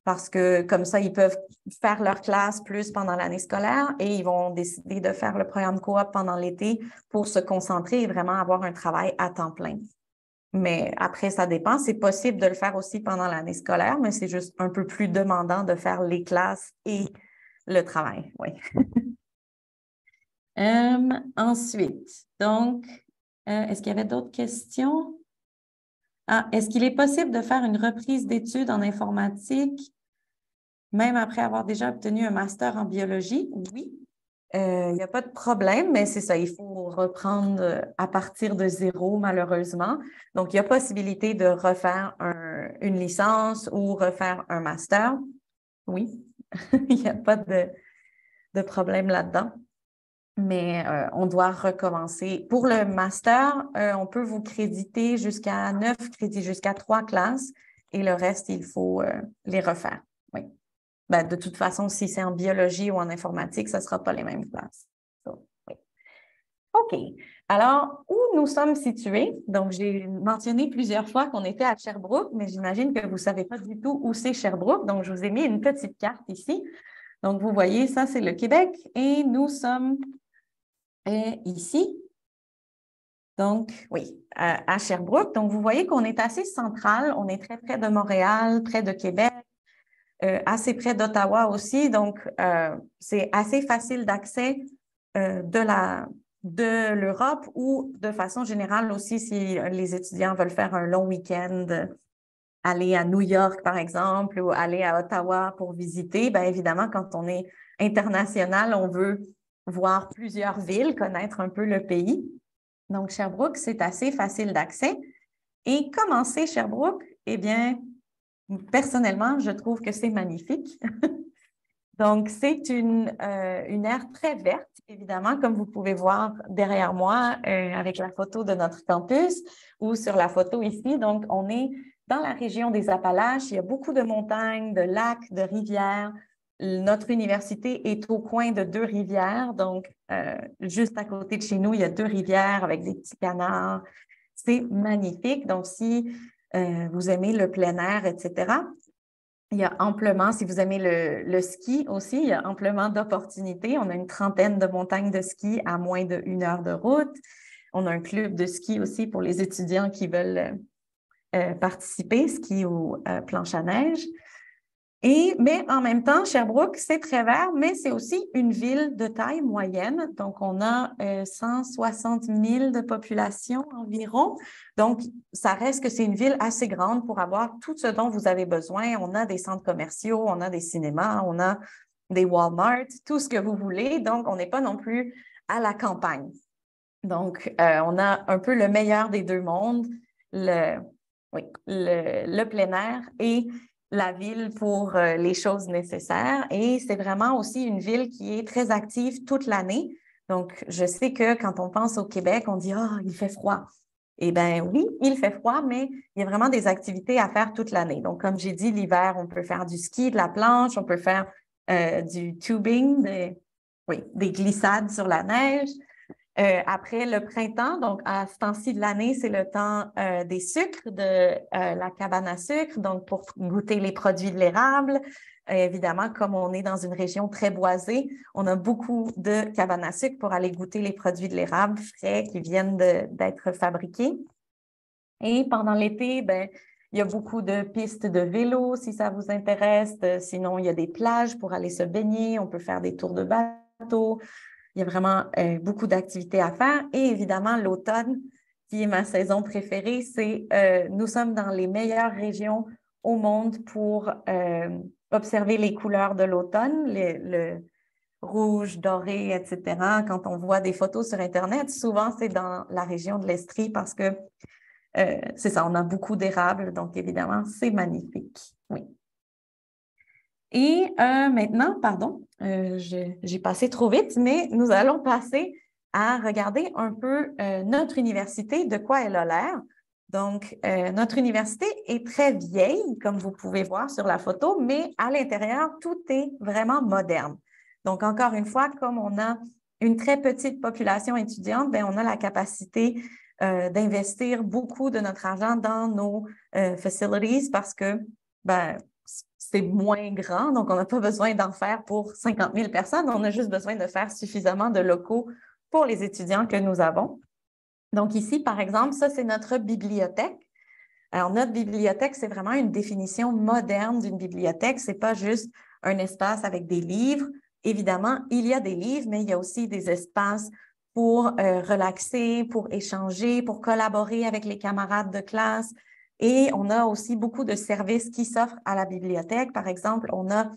parce que comme ça, ils peuvent faire leur classe plus pendant l'année scolaire et ils vont décider de faire le programme coop pendant l'été pour se concentrer et vraiment avoir un travail à temps plein. Mais après, ça dépend. C'est possible de le faire aussi pendant l'année scolaire, mais c'est juste un peu plus demandant de faire les classes et le travail. Oui. Euh, ensuite, donc, euh, est-ce qu'il y avait d'autres questions? Ah, est-ce qu'il est possible de faire une reprise d'études en informatique même après avoir déjà obtenu un master en biologie, oui, euh, il n'y a pas de problème, mais c'est ça, il faut reprendre euh, à partir de zéro, malheureusement. Donc, il y a possibilité de refaire une licence ou refaire un master. Oui, il n'y a pas de, problème là-dedans. Mais euh, on doit recommencer. Pour le master, on peut vous créditer jusqu'à neuf crédits, jusqu'à trois classes, et le reste, il faut les refaire. Ben, de toute façon, si c'est en biologie ou en informatique, ce ne sera pas les mêmes places. OK. Alors, où nous sommes situés? Donc, j'ai mentionné plusieurs fois qu'on était à Sherbrooke, mais j'imagine que vous ne savez pas du tout où c'est Sherbrooke. Donc, je vous ai mis une petite carte ici. Donc, vous voyez, ça, c'est le Québec et nous sommes euh, ici. Donc, oui, à Sherbrooke. Donc, vous voyez qu'on est assez central. On est très près de Montréal, près de Québec, euh, assez près d'Ottawa aussi, donc euh, c'est assez facile d'accès euh, de la de l'Europe ou de façon générale aussi si les étudiants veulent faire un long week-end, aller à New York par exemple ou aller à Ottawa pour visiter, bien évidemment quand on est international, on veut voir plusieurs villes, connaître un peu le pays. Donc Sherbrooke, c'est assez facile d'accès. Et commencer Sherbrooke, eh bien, Personnellement, je trouve que c'est magnifique. Donc, c'est une, euh, aire très verte, évidemment, comme vous pouvez voir derrière moi euh, avec la photo de notre campus ou sur la photo ici. Donc, on est dans la région des Appalaches. Il y a beaucoup de montagnes, de lacs, de rivières. Notre université est au coin de deux rivières. Donc, euh, juste à côté de chez nous, il y a deux rivières avec des petits canards. C'est magnifique. Donc, si euh, vous aimez le plein air, etc. Il y a amplement, si vous aimez le, ski aussi, il y a amplement d'opportunités. On a une trentaine de montagnes de ski à moins d'une heure de route. On a un club de ski aussi pour les étudiants qui veulent euh, euh, participer, ski ou planche à neige mais en même temps, Sherbrooke, c'est très vert, mais c'est aussi une ville de taille moyenne. Donc, on a 160 euh, 000 de population environ. Donc, ça reste que c'est une ville assez grande pour avoir tout ce dont vous avez besoin. On a des centres commerciaux, on a des cinémas, on a des Walmart, tout ce que vous voulez. Donc, on n'est pas non plus à la campagne. Donc, euh, on a un peu le meilleur des deux mondes, le, oui, le plein air et la ville pour euh, les choses nécessaires. Et c'est vraiment aussi une ville qui est très active toute l'année. Donc, je sais que quand on pense au Québec, on dit Ah, il fait froid. Eh bien, oui, il fait froid, mais il y a vraiment des activités à faire toute l'année. Donc, comme j'ai dit, l'hiver, on peut faire du ski, de la planche, on peut faire euh, du tubing, des glissades sur la neige. Euh, après le printemps, donc à ce temps-ci de l'année, c'est le temps euh, des sucres, de euh, la cabane à sucre, donc pour goûter les produits de l'érable. évidemment, comme on est dans une région très boisée, on a beaucoup de cabanes à sucre pour aller goûter les produits de l'érable frais qui viennent d'être fabriqués. Et pendant l'été, ben, il y a beaucoup de pistes de vélo si ça vous intéresse. Sinon, il y a des plages pour aller se baigner. On peut faire des tours de bateau. Il y a vraiment euh, beaucoup d'activités à faire. Et évidemment, l'automne, qui est ma saison préférée, c'est euh, nous sommes dans les meilleures régions au monde pour euh, observer les couleurs de l'automne, le rouge, doré, etc. Quand on voit des photos sur Internet, souvent c'est dans la région de l'Estrie parce que c'est ça, on a beaucoup d'érables, donc évidemment, c'est magnifique. Oui. Et euh, maintenant, pardon, euh, j'ai passé trop vite, mais nous allons passer à regarder un peu euh, notre université, de quoi elle a l'air. Donc, notre université est très vieille, comme vous pouvez voir sur la photo, mais à l'intérieur, tout est vraiment moderne. Donc, encore une fois, comme on a une très petite population étudiante, bien, on a la capacité d'investir beaucoup de notre argent dans nos facilities parce que ben, c'est moins grand, donc on n'a pas besoin d'en faire pour 50 000 personnes, on a juste besoin de faire suffisamment de locaux pour les étudiants que nous avons. Donc ici, par exemple, ça, c'est notre bibliothèque. Alors, notre bibliothèque, c'est vraiment une définition moderne d'une bibliothèque. Ce n'est pas juste un espace avec des livres. Évidemment, il y a des livres, mais il y a aussi des espaces pour euh, relaxer, pour échanger, pour collaborer avec les camarades de classe, et on a aussi beaucoup de services qui s'offrent à la bibliothèque. Par exemple, on a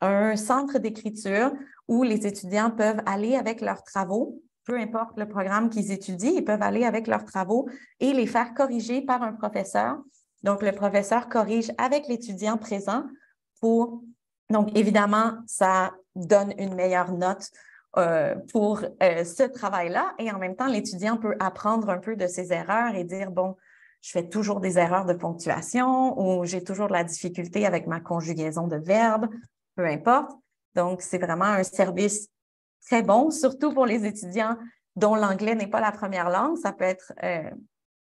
un centre d'écriture où les étudiants peuvent aller avec leurs travaux, peu importe le programme qu'ils étudient, ils peuvent aller avec leurs travaux et les faire corriger par un professeur. Donc, le professeur corrige avec l'étudiant présent pour... Donc, évidemment, ça donne une meilleure note euh, pour euh, ce travail-là et en même temps, l'étudiant peut apprendre un peu de ses erreurs et dire, bon, je fais toujours des erreurs de ponctuation ou j'ai toujours de la difficulté avec ma conjugaison de verbes, peu importe. Donc, c'est vraiment un service très bon, surtout pour les étudiants dont l'anglais n'est pas la première langue. Ça peut être euh,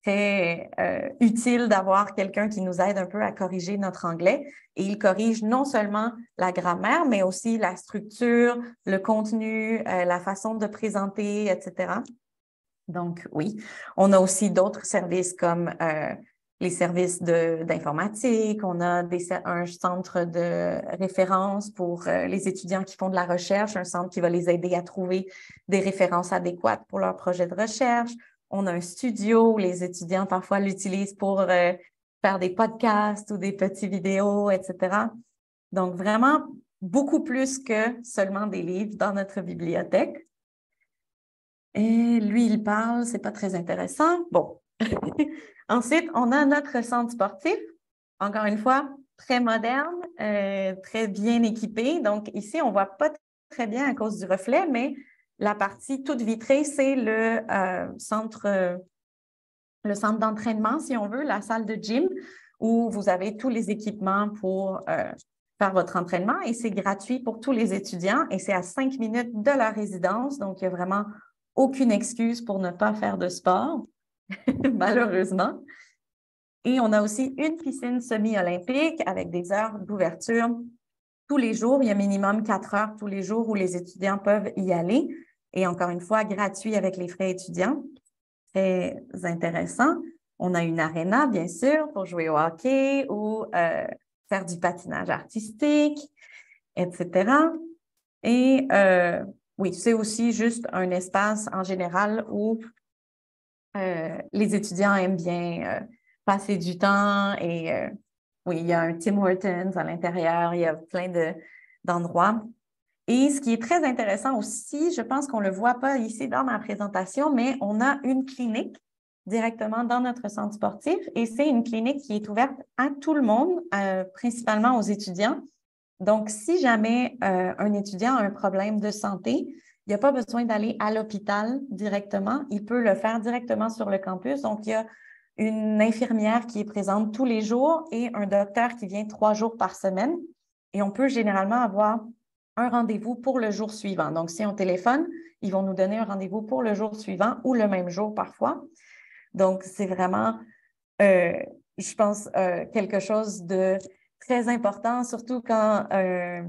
très euh, utile d'avoir quelqu'un qui nous aide un peu à corriger notre anglais. Et il corrige non seulement la grammaire, mais aussi la structure, le contenu, euh, la façon de présenter, etc. Donc, oui. On a aussi d'autres services comme euh, les services d'informatique, on a un centre de référence pour euh, les étudiants qui font de la recherche, un centre qui va les aider à trouver des références adéquates pour leur projet de recherche. On a un studio où les étudiants parfois l'utilisent pour euh, faire des podcasts ou des petites vidéos, etc. Donc, vraiment beaucoup plus que seulement des livres dans notre bibliothèque. Et lui, il parle, c'est pas très intéressant. Bon. Ensuite, on a notre centre sportif. Encore une fois, très moderne, euh, très bien équipé. Donc ici, on voit pas très bien à cause du reflet, mais la partie toute vitrée, c'est le euh, centre, euh, centre d'entraînement, si on veut, la salle de gym où vous avez tous les équipements pour faire votre entraînement et c'est gratuit pour tous les étudiants et c'est à cinq minutes de la résidence. Donc, il y a vraiment aucune excuse pour ne pas faire de sport, malheureusement. Et on a aussi une piscine semi-olympique avec des heures d'ouverture tous les jours. Il y a minimum quatre heures tous les jours où les étudiants peuvent y aller. Et encore une fois, gratuit avec les frais étudiants. Très intéressant. On a une aréna, bien sûr, pour jouer au hockey ou euh, faire du patinage artistique, etc. Et oui, c'est aussi juste un espace en général où euh, les étudiants aiment bien euh, passer du temps et euh, oui, il y a un Tim Hortons à l'intérieur, il y a plein d'endroits. et ce qui est très intéressant aussi, je pense qu'on ne le voit pas ici dans ma présentation, mais on a une clinique directement dans notre centre sportif et c'est une clinique qui est ouverte à tout le monde, principalement aux étudiants. Donc, si jamais euh, un étudiant a un problème de santé, il n'y a pas besoin d'aller à l'hôpital directement. Il peut le faire directement sur le campus. Donc, il y a une infirmière qui est présente tous les jours et un docteur qui vient trois jours par semaine. Et on peut généralement avoir un rendez-vous pour le jour suivant. Donc, si on téléphone, ils vont nous donner un rendez-vous pour le jour suivant ou le même jour parfois. Donc, c'est vraiment, euh, je pense, euh, quelque chose de très important, surtout quand euh,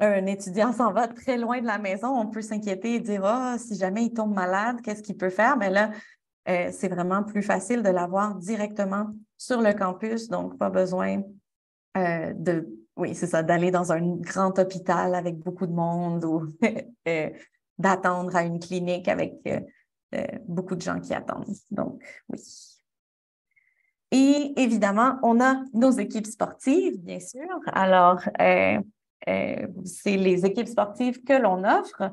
un, étudiant s'en va très loin de la maison. On peut s'inquiéter et dire Ah, si jamais il tombe malade, qu'est-ce qu'il peut faire? Mais là, euh, c'est vraiment plus facile de l'avoir directement sur le campus, donc pas besoin euh, de, oui, c'est ça, d'aller dans un grand hôpital avec beaucoup de monde ou d'attendre à une clinique avec beaucoup de gens qui attendent. Donc, oui. Et évidemment, on a nos équipes sportives, bien sûr. Alors, euh, euh, c'est les équipes sportives que l'on offre.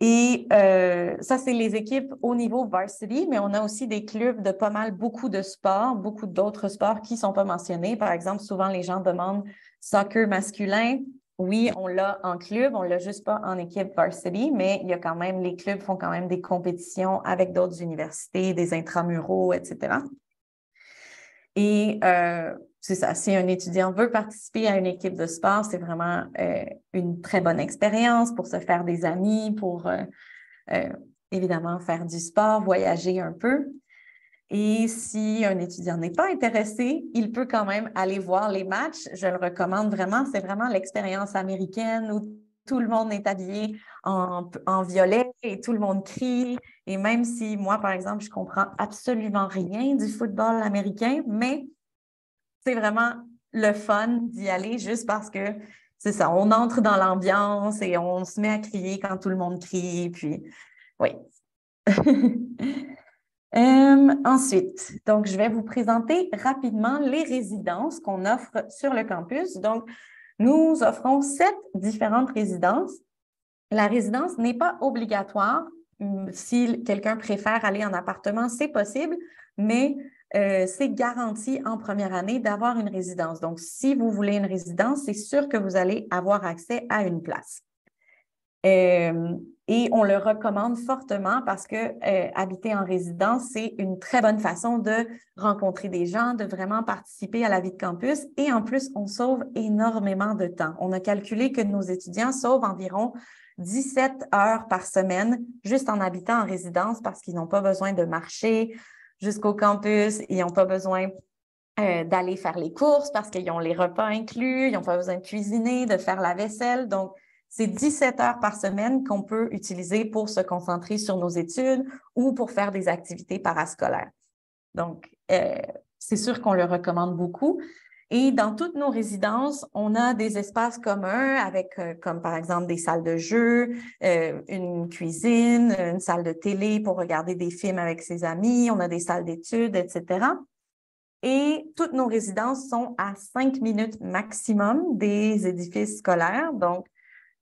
Et euh, ça, c'est les équipes au niveau varsity, mais on a aussi des clubs de pas mal, beaucoup de sports, beaucoup d'autres sports qui ne sont pas mentionnés. Par exemple, souvent, les gens demandent soccer masculin. Oui, on l'a en club, on ne l'a juste pas en équipe varsity, mais il y a quand même, les clubs font quand même des compétitions avec d'autres universités, des intramuraux, etc. Et euh, c'est ça, si un étudiant veut participer à une équipe de sport, c'est vraiment euh, une très bonne expérience pour se faire des amis, pour euh, évidemment faire du sport, voyager un peu. Et si un étudiant n'est pas intéressé, il peut quand même aller voir les matchs. Je le recommande vraiment. C'est vraiment l'expérience américaine ou tout le monde est habillé en, violet et tout le monde crie. Et même si moi, par exemple, je comprends absolument rien du football américain, mais c'est vraiment le fun d'y aller juste parce que c'est ça, on entre dans l'ambiance et on se met à crier quand tout le monde crie. Puis, oui. Euh, ensuite, donc je vais vous présenter rapidement les résidences qu'on offre sur le campus. Donc, nous offrons sept différentes résidences. La résidence n'est pas obligatoire. Mm, si quelqu'un préfère aller en appartement, c'est possible, mais euh, c'est garanti en première année d'avoir une résidence. Donc, si vous voulez une résidence, c'est sûr que vous allez avoir accès à une place. Euh, et on le recommande fortement parce que euh, habiter en résidence, c'est une très bonne façon de rencontrer des gens, de vraiment participer à la vie de campus. Et en plus, on sauve énormément de temps. On a calculé que nos étudiants sauvent environ 17 heures par semaine juste en habitant en résidence parce qu'ils n'ont pas besoin de marcher jusqu'au campus, ils n'ont pas besoin euh, d'aller faire les courses parce qu'ils ont les repas inclus, ils n'ont pas besoin de cuisiner, de faire la vaisselle. Donc, c'est 17 heures par semaine qu'on peut utiliser pour se concentrer sur nos études ou pour faire des activités parascolaires. Donc, euh, c'est sûr qu'on le recommande beaucoup. Et dans toutes nos résidences, on a des espaces communs avec, euh, comme par exemple des salles de jeu, euh, une cuisine, une salle de télé pour regarder des films avec ses amis, on a des salles d'études, etc. Et toutes nos résidences sont à cinq minutes maximum des édifices scolaires. Donc,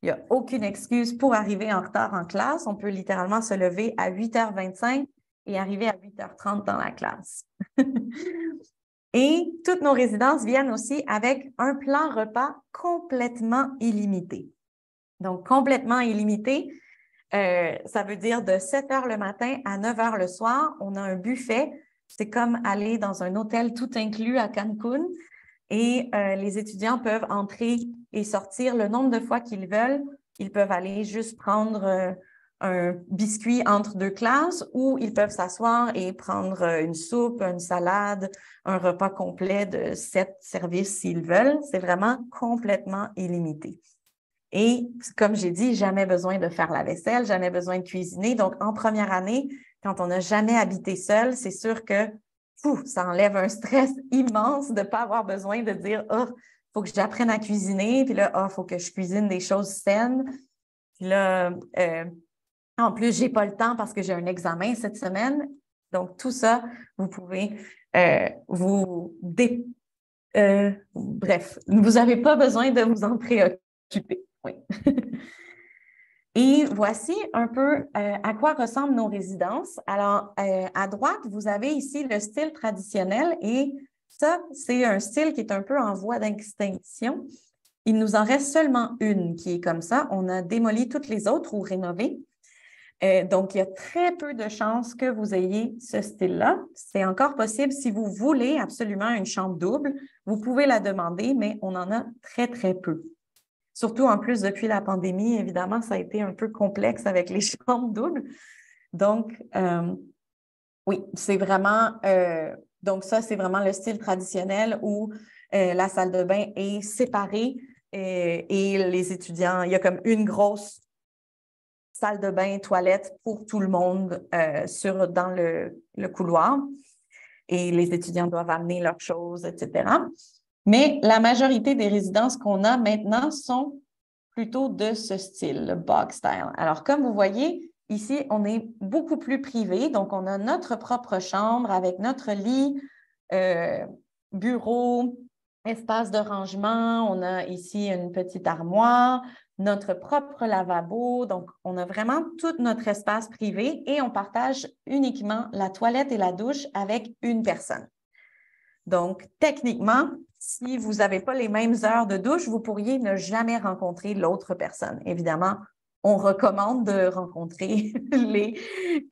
il n'y a aucune excuse pour arriver en retard en classe. On peut littéralement se lever à 8h25 et arriver à 8h30 dans la classe. et toutes nos résidences viennent aussi avec un plan repas complètement illimité. Donc, complètement illimité, euh, ça veut dire de 7 h le matin à 9 h le soir, on a un buffet. C'est comme aller dans un hôtel tout inclus à Cancun et euh, les étudiants peuvent entrer et sortir le nombre de fois qu'ils veulent. Ils peuvent aller juste prendre euh, un biscuit entre deux classes ou ils peuvent s'asseoir et prendre euh, une soupe, une salade, un repas complet de sept services s'ils veulent. C'est vraiment complètement illimité. Et comme j'ai dit, jamais besoin de faire la vaisselle, jamais besoin de cuisiner. Donc, en première année, quand on n'a jamais habité seul, c'est sûr que ça enlève un stress immense de ne pas avoir besoin de dire Oh, ah, il faut que j'apprenne à cuisiner, puis là, oh, ah, il faut que je cuisine des choses saines. Puis là, euh, en plus, je n'ai pas le temps parce que j'ai un examen cette semaine. Donc, tout ça, vous pouvez euh, vous euh, bref, vous n'avez pas besoin de vous en préoccuper. Oui. Et voici un peu euh, à quoi ressemblent nos résidences. Alors, euh, à droite, vous avez ici le style traditionnel et ça, c'est un style qui est un peu en voie d'extinction. Il nous en reste seulement une qui est comme ça. On a démoli toutes les autres ou rénové. Euh, donc, il y a très peu de chances que vous ayez ce style-là. C'est encore possible si vous voulez absolument une chambre double. Vous pouvez la demander, mais on en a très, très peu. Surtout en plus depuis la pandémie, évidemment, ça a été un peu complexe avec les chambres doubles. Donc, euh, oui, c'est vraiment, euh, donc ça, c'est vraiment le style traditionnel où euh, la salle de bain est séparée et, les étudiants, il y a comme une grosse salle de bain, toilette pour tout le monde sur, dans le, couloir. Et les étudiants doivent amener leurs choses, etc. Mais la majorité des résidences qu'on a maintenant sont plutôt de ce style, le box style. Alors, comme vous voyez, ici, on est beaucoup plus privé. Donc, on a notre propre chambre avec notre lit, euh, bureau, espace de rangement. On a ici une petite armoire, notre propre lavabo. Donc, on a vraiment tout notre espace privé et on partage uniquement la toilette et la douche avec une personne. Donc, techniquement, si vous n'avez pas les mêmes heures de douche, vous pourriez ne jamais rencontrer l'autre personne. Évidemment, on recommande de rencontrer les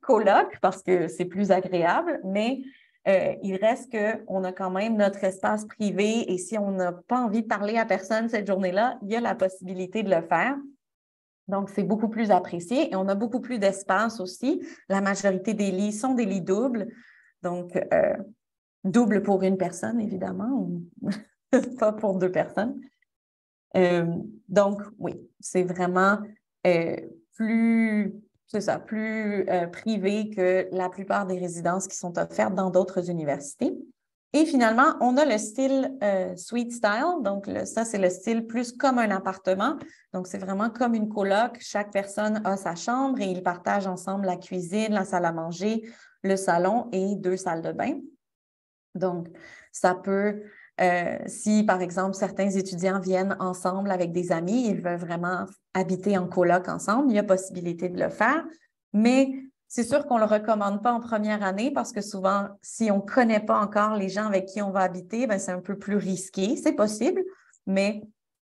colocs parce que c'est plus agréable, mais euh, il reste qu'on a quand même notre espace privé et si on n'a pas envie de parler à personne cette journée-là, il y a la possibilité de le faire. Donc, c'est beaucoup plus apprécié et on a beaucoup plus d'espace aussi. La majorité des lits sont des lits doubles. Donc, euh, double pour une personne, évidemment, pas pour deux personnes. Euh, donc, oui, c'est vraiment euh, plus, c'est ça, plus euh, privé que la plupart des résidences qui sont offertes dans d'autres universités. Et finalement, on a le style suite style. Donc, ça, c'est le style plus comme un appartement. Donc, c'est vraiment comme une coloc. Chaque personne a sa chambre et ils partagent ensemble la cuisine, la salle à manger, le salon et deux salles de bain. Donc, ça peut, euh, si par exemple certains étudiants viennent ensemble avec des amis, ils veulent vraiment habiter en coloc ensemble, il y a possibilité de le faire, mais c'est sûr qu'on ne le recommande pas en première année parce que souvent, si on ne connaît pas encore les gens avec qui on va habiter, ben, c'est un peu plus risqué. C'est possible, mais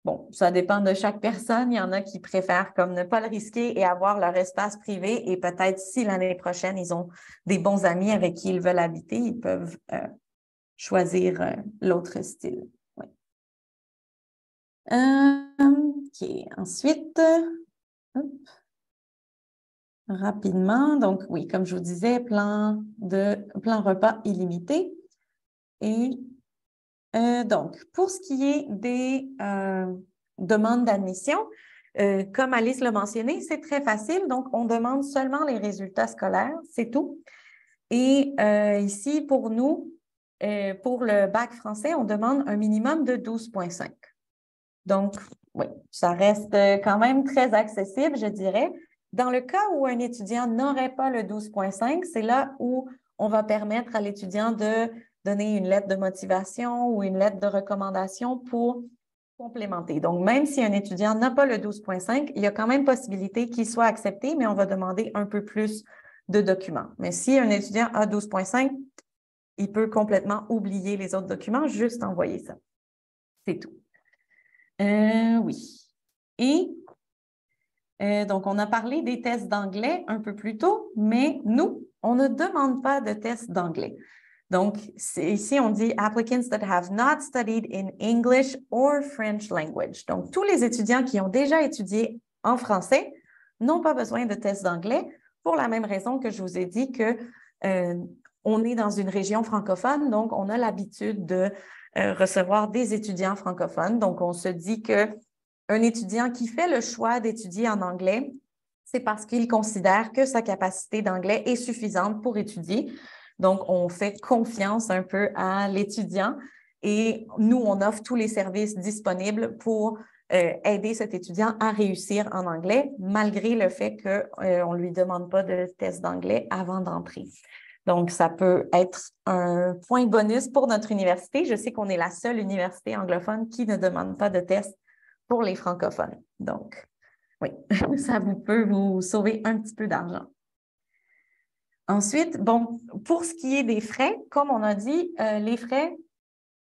Bon, ça dépend de chaque personne. Il y en a qui préfèrent comme ne pas le risquer et avoir leur espace privé. Et peut-être si l'année prochaine, ils ont des bons amis avec qui ils veulent habiter, ils peuvent euh, choisir euh, l'autre style. Euh, OK. Ensuite, rapidement, donc oui, comme je vous disais, plan, de, plan repas illimité. Et euh, donc, pour ce qui est des demandes d'admission, comme Alice l'a mentionné, c'est très facile. Donc, on demande seulement les résultats scolaires, c'est tout. Et ici, pour nous, euh, pour le bac français, on demande un minimum de 12,5. Donc, oui, ça reste quand même très accessible, je dirais. Dans le cas où un étudiant n'aurait pas le 12,5, c'est là où on va permettre à l'étudiant de donner une lettre de motivation ou une lettre de recommandation pour complémenter. Donc, même si un étudiant n'a pas le 12,5, il y a quand même possibilité qu'il soit accepté, mais on va demander un peu plus de documents. Mais si un étudiant a 12,5, il peut complètement oublier les autres documents, juste envoyer ça. C'est tout. Euh, oui. Et euh, donc, on a parlé des tests d'anglais un peu plus tôt, mais nous, on ne demande pas de tests d'anglais. Donc, ici, on dit applicants that have not studied in English or French language. Donc, tous les étudiants qui ont déjà étudié en français n'ont pas besoin de tests d'anglais pour la même raison que je vous ai dit que euh, on est dans une région francophone, donc on a l'habitude de euh, recevoir des étudiants francophones. Donc, on se dit que un étudiant qui fait le choix d'étudier en anglais, c'est parce qu'il considère que sa capacité d'anglais est suffisante pour étudier. Donc, on fait confiance un peu à l'étudiant et nous, on offre tous les services disponibles pour euh, aider cet étudiant à réussir en anglais, malgré le fait qu'on euh, ne lui demande pas de test d'anglais avant d'entrer. Donc, ça peut être un point bonus pour notre université. Je sais qu'on est la seule université anglophone qui ne demande pas de test pour les francophones. Donc, oui, ça peut vous sauver un petit peu d'argent. Ensuite, bon, pour ce qui est des frais, comme on a dit, euh, les frais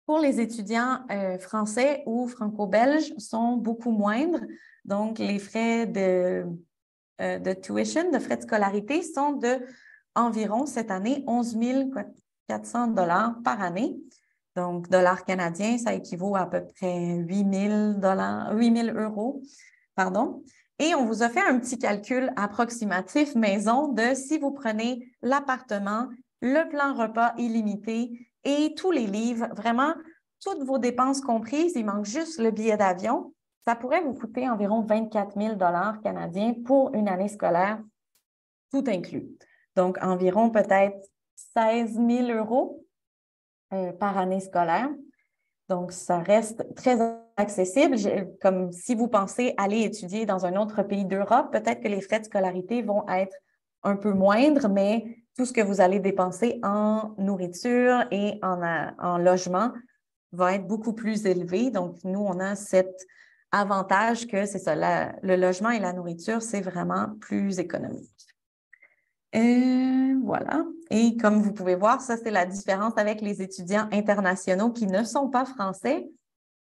pour les étudiants euh, français ou franco-belges sont beaucoup moindres. Donc, les frais de, euh, de tuition, de frais de scolarité sont de environ cette année 11 400 dollars par année. Donc, dollars canadiens, ça équivaut à, peu près 8 000, 8 000 euros. Pardon. Et on vous a fait un petit calcul approximatif maison de si vous prenez l'appartement, le plan repas illimité et tous les livres, vraiment toutes vos dépenses comprises, il manque juste le billet d'avion, ça pourrait vous coûter environ 24 000 canadiens pour une année scolaire, tout inclus. Donc, environ peut-être 16 000 euros euh, par année scolaire. Donc, ça reste très accessible. Comme si vous pensez aller étudier dans un autre pays d'Europe, peut-être que les frais de scolarité vont être un peu moindres, mais tout ce que vous allez dépenser en nourriture et en, euh, logement va être beaucoup plus élevé. Donc, nous, on a cet avantage que c'est ça, le logement et la nourriture, c'est vraiment plus économique et euh, voilà. Et comme vous pouvez voir, ça, c'est la différence avec les étudiants internationaux qui ne sont pas français,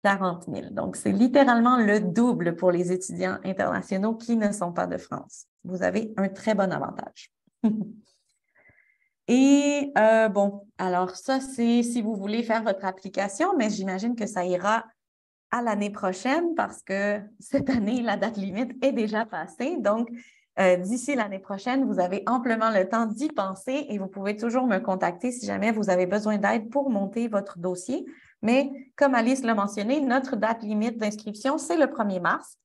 40 000. Donc, c'est littéralement le double pour les étudiants internationaux qui ne sont pas de France. Vous avez un très bon avantage. Et euh, bon, alors ça, c'est si vous voulez faire votre application, mais j'imagine que ça ira à l'année prochaine parce que cette année, la date limite est déjà passée. Donc, euh, d'ici l'année prochaine, vous avez amplement le temps d'y penser et vous pouvez toujours me contacter si jamais vous avez besoin d'aide pour monter votre dossier. Mais comme Alice l'a mentionné, notre date limite d'inscription, c'est le 1er mars,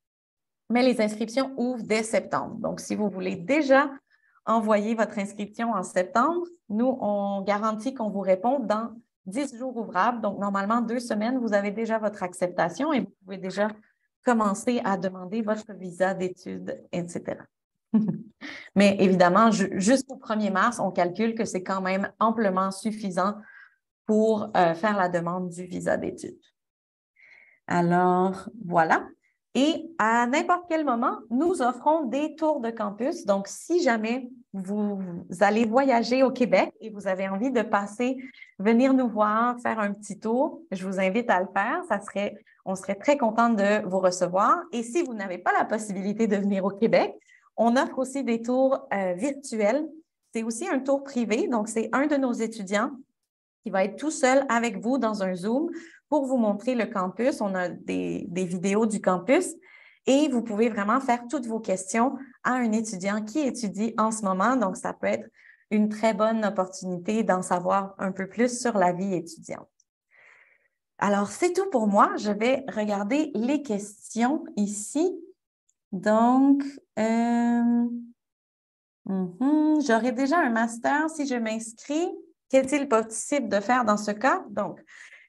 mais les inscriptions ouvrent dès septembre. Donc, si vous voulez déjà envoyer votre inscription en septembre, nous, on garantit qu'on vous répond dans 10 jours ouvrables. Donc, normalement, deux semaines, vous avez déjà votre acceptation et vous pouvez déjà commencer à demander votre visa d'études, etc. Mais évidemment, jusqu'au 1er mars, on calcule que c'est quand même amplement suffisant pour euh, faire la demande du visa d'études. Alors, voilà. Et à n'importe quel moment, nous offrons des tours de campus. Donc, si jamais vous, allez voyager au Québec et vous avez envie de passer, venir nous voir, faire un petit tour, je vous invite à le faire. Ça on serait très content de vous recevoir. Et si vous n'avez pas la possibilité de venir au Québec, on offre aussi des tours euh, virtuels. C'est aussi un tour privé, donc c'est un de nos étudiants qui va être tout seul avec vous dans un Zoom pour vous montrer le campus. On a des vidéos du campus et vous pouvez vraiment faire toutes vos questions à un étudiant qui étudie en ce moment. Donc, ça peut être une très bonne opportunité d'en savoir un peu plus sur la vie étudiante. Alors, c'est tout pour moi. Je vais regarder les questions ici. Donc, euh, mhm, j'aurais déjà un master si je m'inscris. Qu'est-il possible de faire dans ce cas? Donc,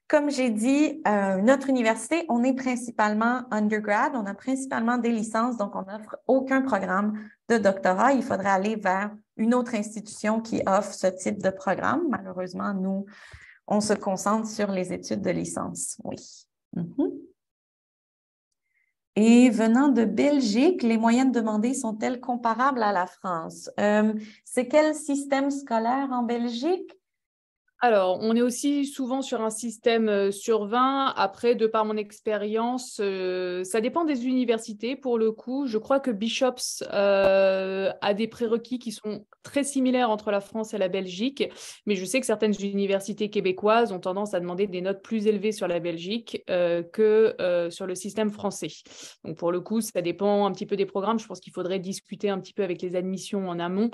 comme j'ai dit, euh, notre université, on est principalement undergrad, on a principalement des licences, donc on n'offre aucun programme de doctorat. Il faudrait aller vers une autre institution qui offre ce type de programme. Malheureusement, nous, on se concentre sur les études de licence. Oui. Mhm. Et venant de Belgique, les moyennes demandées sont-elles comparables à la France? Euh, c'est quel système scolaire en Belgique? Alors, on est aussi souvent sur un système euh, sur 20. Après, de par mon expérience, euh, ça dépend des universités pour le coup. Je crois que Bishops euh, a des prérequis qui sont très similaires entre la France et la Belgique, mais je sais que certaines universités québécoises ont tendance à demander des notes plus élevées sur la Belgique que sur le système français. Donc, pour le coup, ça dépend un petit peu des programmes. Je pense qu'il faudrait discuter un petit peu avec les admissions en amont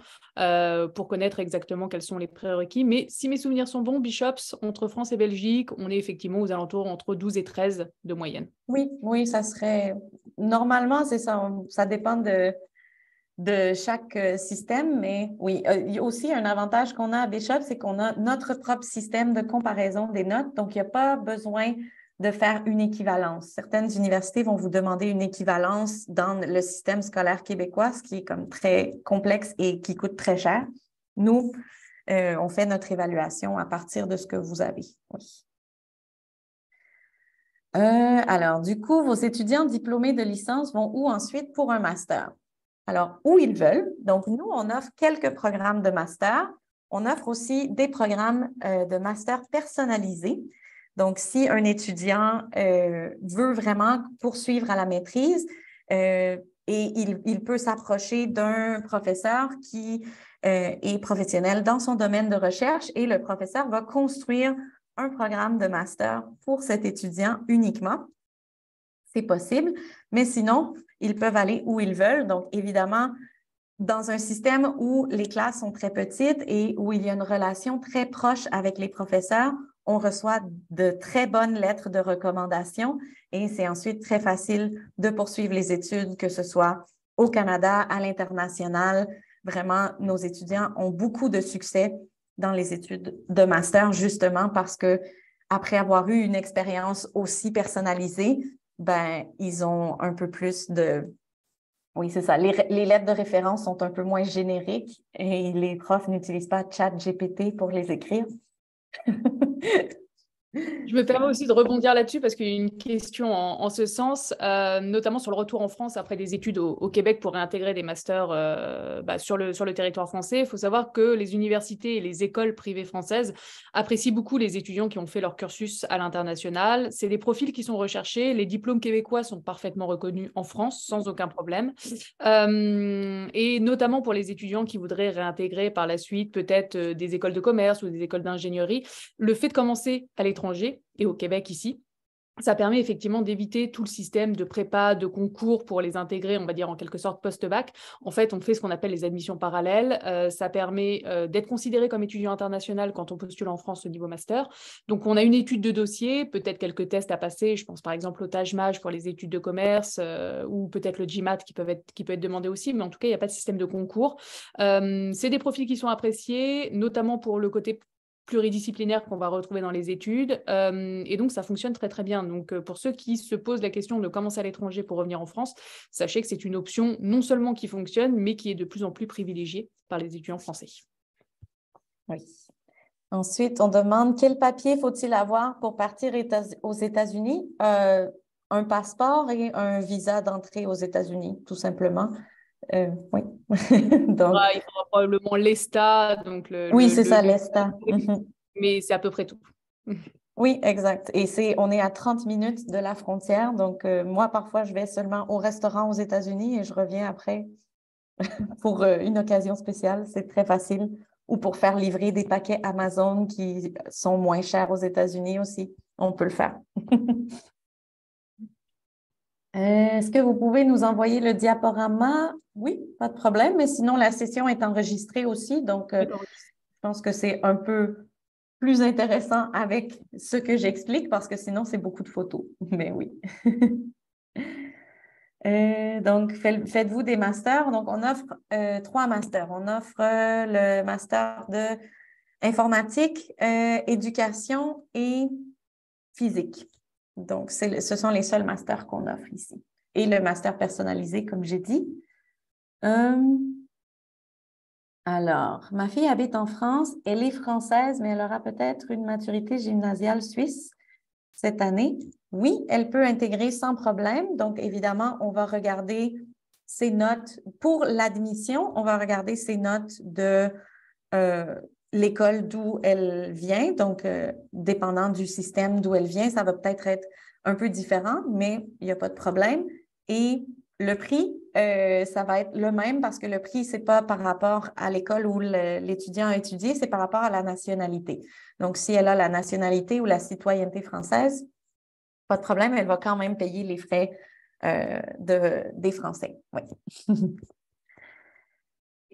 pour connaître exactement quels sont les prérequis. Mais si mes souvenirs sont bons, Bishops, entre France et Belgique, on est effectivement aux alentours entre 12 et 13 de moyenne. Oui, oui, ça serait. Normalement, c'est ça. Ça dépend de, de chaque euh, système, mais oui, euh, il y a aussi un avantage qu'on a à Bishops, c'est qu'on a notre propre système de comparaison des notes, donc il n'y a pas besoin de faire une équivalence. Certaines universités vont vous demander une équivalence dans le système scolaire québécois, ce qui est comme très complexe et qui coûte très cher. Nous, euh, on fait notre évaluation à partir de ce que vous avez. Euh, alors, du coup, vos étudiants diplômés de licence vont où ensuite pour un master? Alors, où ils veulent. Donc, nous, on offre quelques programmes de master. On offre aussi des programmes euh, de master personnalisés. Donc, si un étudiant veut vraiment poursuivre à la maîtrise, et il peut s'approcher d'un professeur qui euh, et professionnel dans son domaine de recherche et le professeur va construire un programme de master pour cet étudiant uniquement. C'est possible, mais sinon, ils peuvent aller où ils veulent. Donc, évidemment, dans un système où les classes sont très petites et où il y a une relation très proche avec les professeurs, on reçoit de très bonnes lettres de recommandation et c'est ensuite très facile de poursuivre les études, que ce soit au Canada, à l'international, Vraiment, nos étudiants ont beaucoup de succès dans les études de master, justement parce que après avoir eu une expérience aussi personnalisée, ben, ils ont un peu plus de, oui, c'est ça. Les, lettres de référence sont un peu moins génériques et les profs n'utilisent pas ChatGPT pour les écrire. Je me permets aussi de rebondir là-dessus parce qu'il y a une question en, ce sens, euh, notamment sur le retour en France après des études au, Québec pour réintégrer des masters euh, bah, sur, le, sur le territoire français. Il faut savoir que les universités et les écoles privées françaises apprécient beaucoup les étudiants qui ont fait leur cursus à l'international. C'est des profils qui sont recherchés. Les diplômes québécois sont parfaitement reconnus en France sans aucun problème. Euh, et notamment pour les étudiants qui voudraient réintégrer par la suite peut-être des écoles de commerce ou des écoles d'ingénierie, le fait de commencer à l'étranger et au Québec ici. Ça permet effectivement d'éviter tout le système de prépa, de concours pour les intégrer, on va dire en quelque sorte post-bac. En fait, on fait ce qu'on appelle les admissions parallèles. Euh, ça permet euh, d'être considéré comme étudiant international quand on postule en France au niveau master. Donc, on a une étude de dossier, peut-être quelques tests à passer. Je pense par exemple au TAJMAJ pour les études de commerce euh, ou peut-être le GMAT qui, qui peut être demandé aussi. Mais en tout cas, il n'y a pas de système de concours. C'est des profils qui sont appréciés, notamment pour le côté pluridisciplinaire qu'on va retrouver dans les études. Euh, et donc, ça fonctionne très, très bien. Donc, euh, pour ceux qui se posent la question de commencer à l'étranger pour revenir en France, sachez que c'est une option non seulement qui fonctionne, mais qui est de plus en plus privilégiée par les étudiants français. Oui. Ensuite, on demande quel papier faut-il avoir pour partir aux États-Unis? Euh, un passeport et un visa d'entrée aux États-Unis, tout simplement. Euh, oui. probablement l'ESTA. Donc oui, c'est ça, l'ESTA. Mhm. Mais c'est à peu près tout. oui, exact. Et c'est, on est à 30 minutes de la frontière. Donc, euh, moi, parfois, je vais seulement au restaurant aux États-Unis et je reviens après pour euh, une occasion spéciale. C'est très facile. Ou pour faire livrer des paquets Amazon qui sont moins chers aux États-Unis aussi. On peut le faire. Euh, est-ce que vous pouvez nous envoyer le diaporama? Oui, pas de problème. Mais sinon, la session est enregistrée aussi. Donc, euh, je pense que c'est un peu plus intéressant avec ce que j'explique parce que sinon, c'est beaucoup de photos. Mais oui. Euh, donc, faites-vous des masters. Donc, on offre trois masters. On offre le master de informatique, éducation et physique. Donc, ce sont les seuls masters qu'on offre ici. Et le master personnalisé, comme j'ai dit. Euh, alors, ma fille habite en France. Elle est française, mais elle aura peut-être une maturité gymnasiale suisse cette année. Oui, elle peut intégrer sans problème. Donc, évidemment, on va regarder ses notes pour l'admission. On va regarder ses notes de, euh, l'école d'où elle vient, donc euh, dépendant du système d'où elle vient, ça va peut-être être un peu différent, mais il n'y a pas de problème. Et le prix, euh, ça va être le même parce que le prix, c'est pas par rapport à l'école où l'étudiant a étudié, c'est par rapport à la nationalité. Donc, si elle a la nationalité ou la citoyenneté française, pas de problème, elle va quand même payer les frais euh, de, des Français. Oui.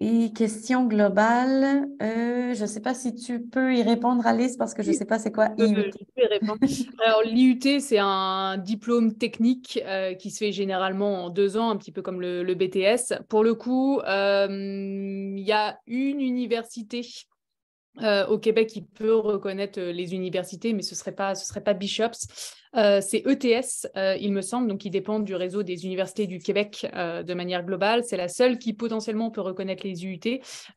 Et question globale, euh, je ne sais pas si tu peux y répondre, Alice, parce que je ne sais pas c'est quoi IUT. Alors, l'IUT, c'est un diplôme technique euh, qui se fait généralement en deux ans, un petit peu comme le, BTS. Pour le coup, euh, il y a une université au Québec, qui peut reconnaître les universités, mais ce ne serait, pas, ce serait pas Bishops. Euh, c'est ETS, euh, il me semble, donc qui dépend du réseau des universités du Québec euh, de manière globale. C'est la seule qui potentiellement peut reconnaître les UT,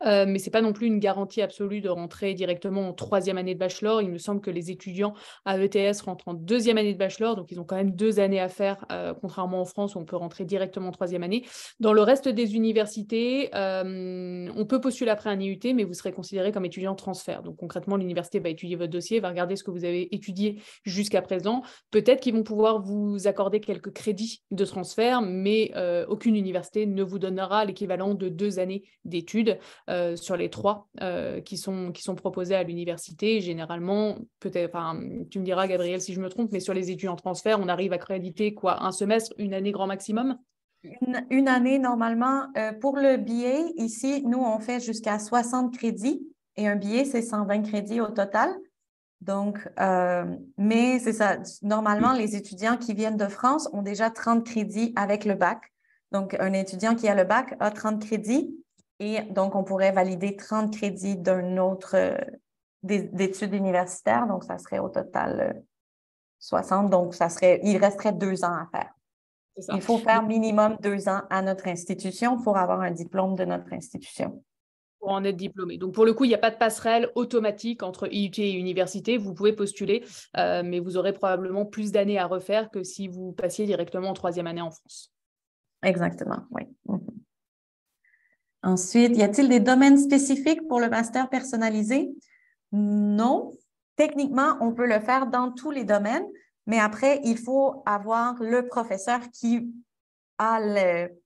mais ce n'est pas non plus une garantie absolue de rentrer directement en troisième année de bachelor. Il me semble que les étudiants à ETS rentrent en deuxième année de bachelor, donc ils ont quand même deux années à faire, contrairement en France où on peut rentrer directement en troisième année. Dans le reste des universités, on peut postuler après un IUT, mais vous serez considéré comme étudiant transfert. Donc concrètement, l'université va étudier votre dossier, va regarder ce que vous avez étudié jusqu'à présent Peut-être qu'ils vont pouvoir vous accorder quelques crédits de transfert, mais euh, aucune université ne vous donnera l'équivalent de deux années d'études euh, sur les trois euh, qui, sont, qui sont proposées à l'université. Généralement, peut-être, enfin, tu me diras, Gabriel, si je me trompe, mais sur les études en transfert, on arrive à créditer quoi Un semestre, une année grand maximum une, une, année normalement. pour le billet, ici, nous, on fait jusqu'à 60 crédits et un billet, c'est 120 crédits au total. Donc, euh, mais c'est ça. Normalement, les étudiants qui viennent de France ont déjà 30 crédits avec le bac. Donc, un étudiant qui a le bac a 30 crédits et donc on pourrait valider 30 crédits d'un autre euh, d'études universitaires. Donc, ça serait au total 60. Euh, donc, ça serait, il resterait deux ans à faire. Il faut faire minimum deux ans à notre institution pour avoir un diplôme de notre institution pour en être diplômé. Donc pour le coup, il n'y a pas de passerelle automatique entre IUT et université. Vous pouvez postuler, euh, mais vous aurez probablement plus d'années à refaire que si vous passiez directement en troisième année en France. Exactement, oui. Mhm. Ensuite, y a-t-il des domaines spécifiques pour le master personnalisé? Non. Techniquement, on peut le faire dans tous les domaines, mais après, il faut avoir le professeur qui a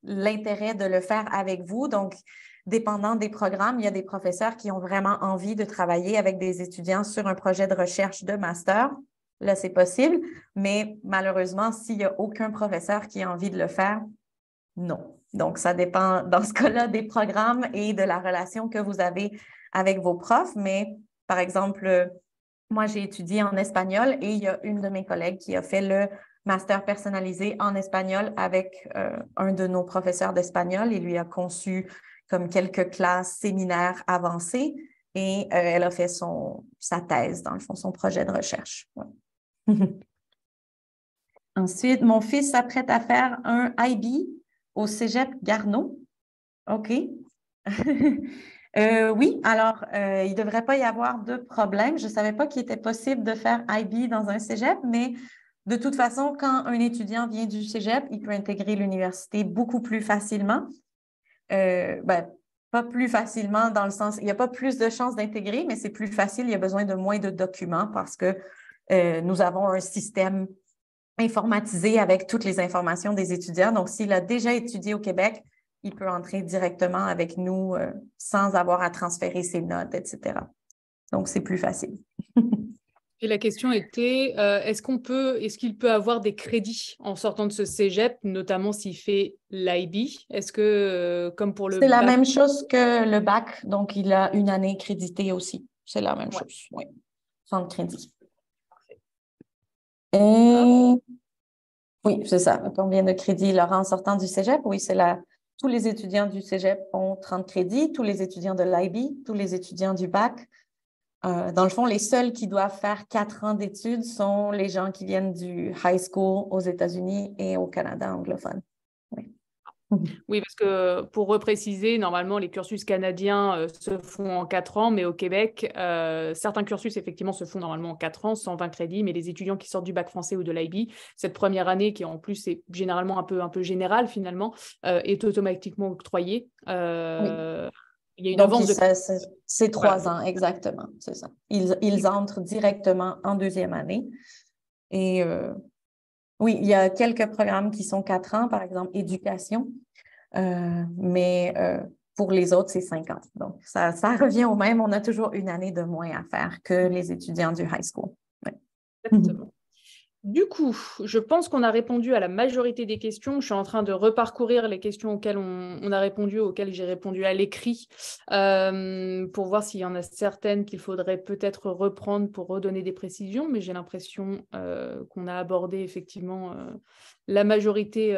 l'intérêt de le faire avec vous. Donc, dépendant des programmes, il y a des professeurs qui ont vraiment envie de travailler avec des étudiants sur un projet de recherche de master. Là, c'est possible, mais malheureusement, s'il n'y a aucun professeur qui a envie de le faire, non. Donc, ça dépend, dans ce cas-là, des programmes et de la relation que vous avez avec vos profs. Mais, par exemple, moi, j'ai étudié en espagnol et il y a une de mes collègues qui a fait le master personnalisé en espagnol avec euh, un de nos professeurs d'espagnol. et lui a conçu comme quelques classes, séminaires avancées. Et euh, elle a fait sa thèse, dans le fond, son projet de recherche. Ensuite, mon fils s'apprête à faire un IB au Cégep Garneau. OK. Euh, oui, alors, euh, il ne devrait pas y avoir de problème. Je ne savais pas qu'il était possible de faire IB dans un Cégep, mais de toute façon, quand un étudiant vient du Cégep, il peut intégrer l'université beaucoup plus facilement. Euh, ben, pas plus facilement dans le sens, il n'y a pas plus de chances d'intégrer, mais c'est plus facile, il y a besoin de moins de documents parce que euh, nous avons un système informatisé avec toutes les informations des étudiants. Donc, s'il a déjà étudié au Québec, il peut entrer directement avec nous euh, sans avoir à transférer ses notes, etc. Donc, c'est plus facile. la question était, euh, est-ce qu'on peut, est-ce qu'il peut avoir des crédits en sortant de ce cégep, notamment s'il fait l'IB Est-ce que, euh, comme pour le... C'est la même chose que le bac, donc il a une année créditée aussi. C'est la même chose, oui. Sans Oui, c'est ça. Combien de crédits il aura en sortant du cégep? Oui, c'est la... Tous les étudiants du cégep ont 30 crédits, tous les étudiants de l'IB, tous les étudiants du bac, euh, dans le fond, les seuls qui doivent faire quatre ans d'études sont les gens qui viennent du high school aux États-Unis et au Canada anglophone. Oui. parce que pour repréciser, normalement, les cursus canadiens euh, se font en quatre ans, mais au Québec, euh, certains cursus, effectivement, se font normalement en quatre ans, 120 crédits, mais les étudiants qui sortent du bac français ou de l'IB, cette première année, qui en plus est généralement un peu, un peu générale, finalement, est automatiquement octroyée. Oui c'est trois ans, exactement, c'est ça. Ils, ils, entrent directement en deuxième année. Et euh, oui, il y a quelques programmes qui sont quatre ans, par exemple, éducation, euh, mais euh, pour les autres, c'est cinq ans. Donc, ça, ça, revient au même. On a toujours une année de moins à faire que les étudiants du high school. Exactement. Du coup, je pense qu'on a répondu à la majorité des questions. Je suis en train de reparcourir les questions auxquelles on, a répondu, auxquelles j'ai répondu à l'écrit, euh, pour voir s'il y en a certaines qu'il faudrait peut-être reprendre pour redonner des précisions, mais j'ai l'impression euh, qu'on a abordé effectivement euh, la majorité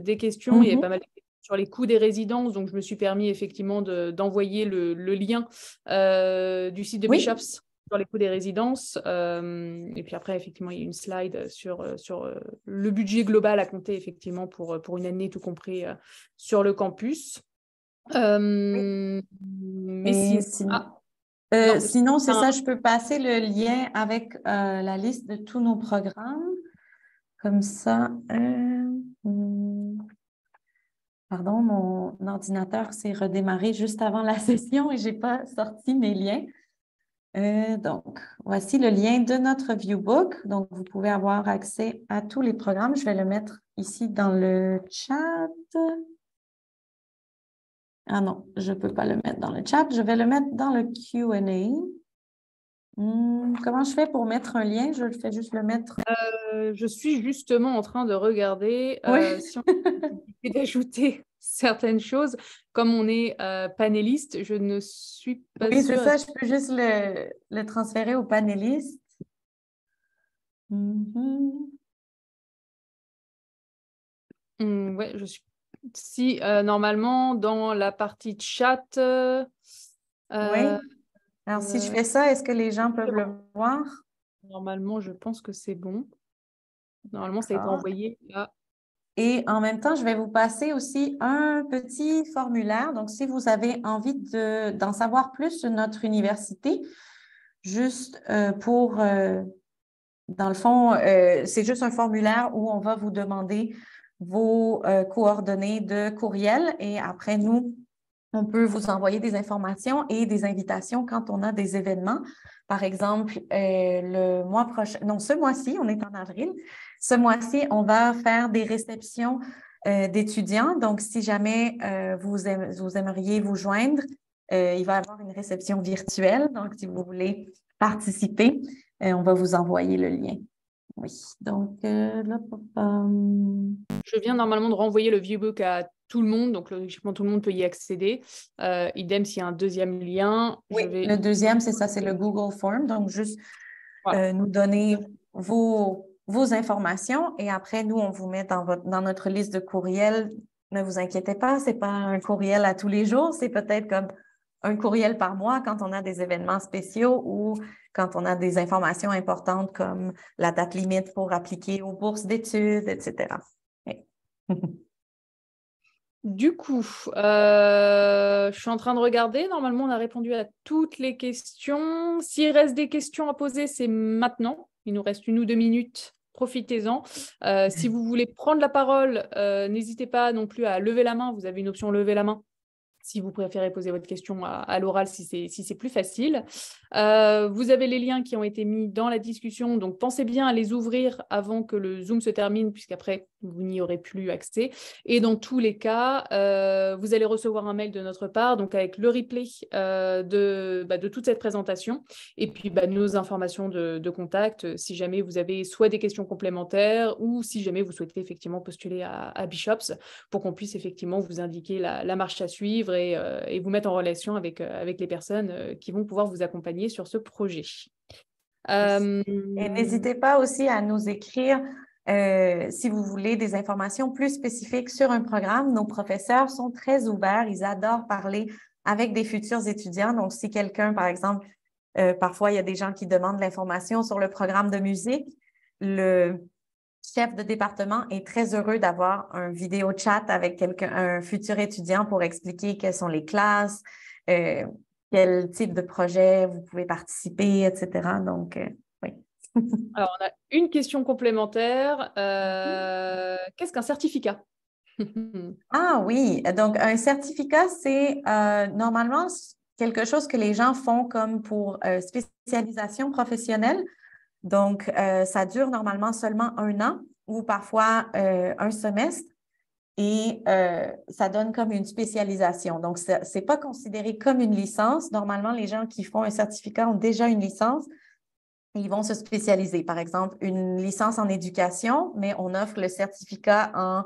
des questions. Il y a mhm. pas mal de questions sur les coûts des résidences, donc je me suis permis effectivement d'envoyer le, lien du site de Bishops sur les coûts des résidences. Euh, et puis après, effectivement, il y a une slide sur, euh, sur euh, le budget global à compter, effectivement, pour, pour une année, tout compris sur le campus. Ah. mais sinon, sinon c'est ça, je peux passer le lien avec la liste de tous nos programmes. Comme ça, hmm. pardon, mon ordinateur s'est redémarré juste avant la session et je n'ai pas sorti mes liens. Euh, donc, voici le lien de notre viewbook. Donc, vous pouvez avoir accès à tous les programmes. Je vais le mettre ici dans le chat. Ah non, je ne peux pas le mettre dans le chat. Je vais le mettre dans le QA. Hmm, comment je fais pour mettre un lien? Je le fais juste le mettre. Euh, je suis justement en train de regarder euh, oui. euh, si certaines choses. Comme on est euh, panéliste, je ne suis pas oui, Oui, c'est ça, je peux juste le, transférer au panéliste. Oui, mm-hmm. mm, ouais, je suis... Si, euh, normalement, dans la partie chat... Euh, oui. Euh, Alors, si je fais ça, est-ce que les gens peuvent le voir Normalement, je pense que c'est bon. Normalement, ça a été ah. envoyé là. Et en même temps, je vais vous passer aussi un petit formulaire. Donc, si vous avez envie d'en savoir plus sur notre université, juste euh, pour, euh, dans le fond, euh, c'est juste un formulaire où on va vous demander vos coordonnées de courriel et après, nous, on peut vous envoyer des informations et des invitations quand on a des événements. Par exemple, euh, le mois prochain, non, ce mois-ci, on est en avril, ce mois-ci, on va faire des réceptions euh, d'étudiants. Donc, si jamais euh, vous, vous, aimeriez vous joindre, euh, il va y avoir une réception virtuelle. Donc, si vous voulez participer, on va vous envoyer le lien. Oui, donc là, hum. Je viens normalement de renvoyer le viewbook à tout le monde, donc logiquement tout le monde peut y accéder. Euh, idem s'il y a un deuxième lien. Oui, le deuxième, c'est ça, c'est le Google Form. Donc juste euh, nous donner vos, informations et après, nous, on vous met dans, votre, dans notre liste de courriels. Ne vous inquiétez pas, ce n'est pas un courriel à tous les jours, c'est peut-être comme un courriel par mois quand on a des événements spéciaux ou quand on a des informations importantes comme la date limite pour appliquer aux bourses d'études, etc. Du coup, euh, je suis en train de regarder. Normalement, on a répondu à toutes les questions. S'il reste des questions à poser, c'est maintenant. Il nous reste une ou deux minutes. Profitez-en. Euh, si vous voulez prendre la parole, euh, n'hésitez pas non plus à lever la main. Vous avez une option lever la main si vous préférez poser votre question à, l'oral, si c'est si plus facile. vous avez les liens qui ont été mis dans la discussion, donc pensez bien à les ouvrir avant que le Zoom se termine, puisqu'après, vous n'y aurez plus accès. Et dans tous les cas, euh, vous allez recevoir un mail de notre part, donc avec le replay euh, de, bah, de, toute cette présentation et puis bah, nos informations de, contact euh, si jamais vous avez soit des questions complémentaires ou si jamais vous souhaitez effectivement postuler à, Bishops pour qu'on puisse effectivement vous indiquer la, marche à suivre et, et, vous mettre en relation avec, avec les personnes qui vont pouvoir vous accompagner sur ce projet. Et n'hésitez pas aussi à nous écrire euh, si vous voulez des informations plus spécifiques sur un programme, nos professeurs sont très ouverts. Ils adorent parler avec des futurs étudiants. Donc, si quelqu'un, par exemple, euh, parfois, il y a des gens qui demandent l'information sur le programme de musique, le chef de département est très heureux d'avoir un vidéo chat avec quelqu'un, un futur étudiant pour expliquer quelles sont les classes, euh, quel type de projet vous pouvez participer, etc. Donc, Alors, on a une question complémentaire. Euh, mhm. Qu'est-ce qu'un certificat Ah oui, donc un certificat, c'est euh, normalement quelque chose que les gens font comme pour euh, spécialisation professionnelle. Donc, ça dure normalement seulement un an ou parfois un semestre et ça donne comme une spécialisation. Donc, ce n'est pas considéré comme une licence. Normalement, les gens qui font un certificat ont déjà une licence. Ils vont se spécialiser, par exemple, une licence en éducation, mais on offre le certificat en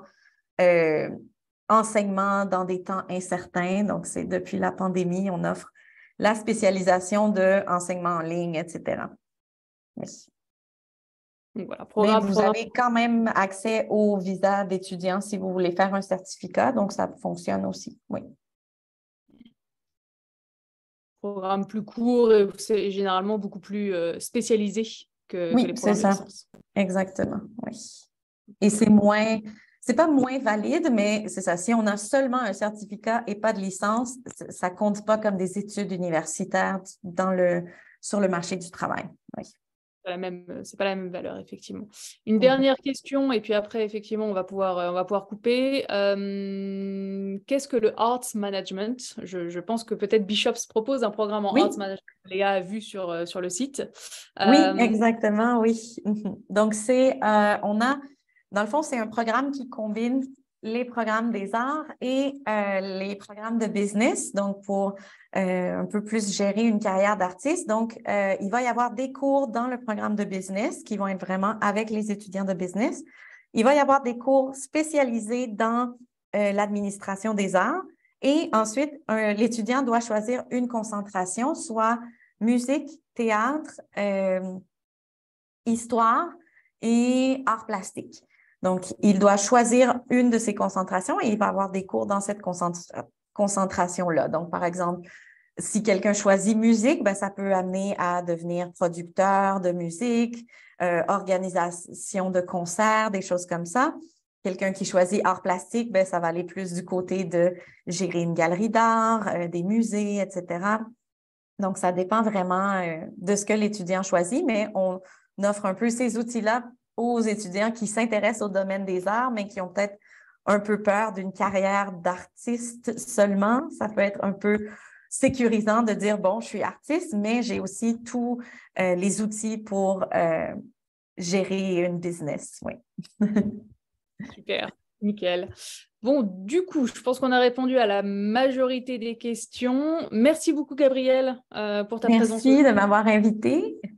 euh, enseignement dans des temps incertains. Donc, c'est depuis la pandémie, on offre la spécialisation de enseignement en ligne, etc. Oui. vous avez quand même accès au visa d'étudiant si vous voulez faire un certificat, donc ça fonctionne aussi. Oui programme plus courts et c'est généralement beaucoup plus euh, spécialisé que, oui, les programmes c'est ça. Exactement, oui. Et c'est moins, c'est pas moins valide, mais c'est ça. Si on a seulement un certificat et pas de licence, ça compte pas comme des études universitaires dans le, sur le marché du travail. Oui la même, euh, c'est pas la même valeur effectivement. Une mmh. dernière question et puis après effectivement on va pouvoir, euh, on va pouvoir couper. Euh, qu'est-ce que le arts management je, pense que peut-être Bishops propose un programme en arts management. Léa a vu sur sur le site. Oui, exactement, oui. Donc c'est, on a, dans le fond, c'est un programme qui combine les programmes des arts et euh, les programmes de business, donc pour euh, un peu plus gérer une carrière d'artiste. Donc, euh, il va y avoir des cours dans le programme de business qui vont être vraiment avec les étudiants de business. Il va y avoir des cours spécialisés dans l'administration des arts. Et ensuite, l'étudiant doit choisir une concentration, soit musique, théâtre, histoire et arts plastiques. Donc, il doit choisir une de ses concentrations et il va avoir des cours dans cette concentration-là. Donc, par exemple, si quelqu'un choisit musique, ben, ça peut amener à devenir producteur de musique, euh, organisation de concerts, des choses comme ça. Quelqu'un qui choisit art plastique, ben, ça va aller plus du côté de gérer une galerie d'art, euh, des musées, etc. Donc, ça dépend vraiment euh, de ce que l'étudiant choisit, mais on offre un peu ces outils-là aux étudiants qui s'intéressent au domaine des arts, mais qui ont peut-être un peu peur d'une carrière d'artiste seulement. Ça peut être un peu sécurisant de dire, bon, je suis artiste, mais j'ai aussi tous euh, les outils pour euh, gérer une business. Oui. Super, nickel. Bon, du coup, je pense qu'on a répondu à la majorité des questions. Merci beaucoup, Gabrielle, euh, pour ta présentation. Merci de m'avoir invitée.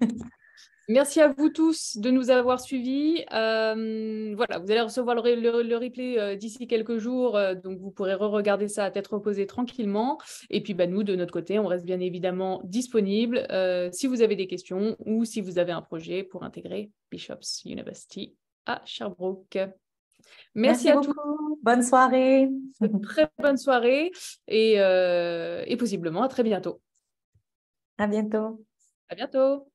Merci à vous tous de nous avoir suivis. Euh, voilà, vous allez recevoir le, replay euh, d'ici quelques jours, euh, donc vous pourrez re-regarder ça à tête reposée tranquillement. Et puis, bah, nous, de notre côté, on reste bien évidemment disponible si vous avez des questions ou si vous avez un projet pour intégrer Bishops University à Sherbrooke. Merci, à tous. Bonne soirée. très bonne soirée et, et possiblement à très bientôt. À bientôt. À bientôt.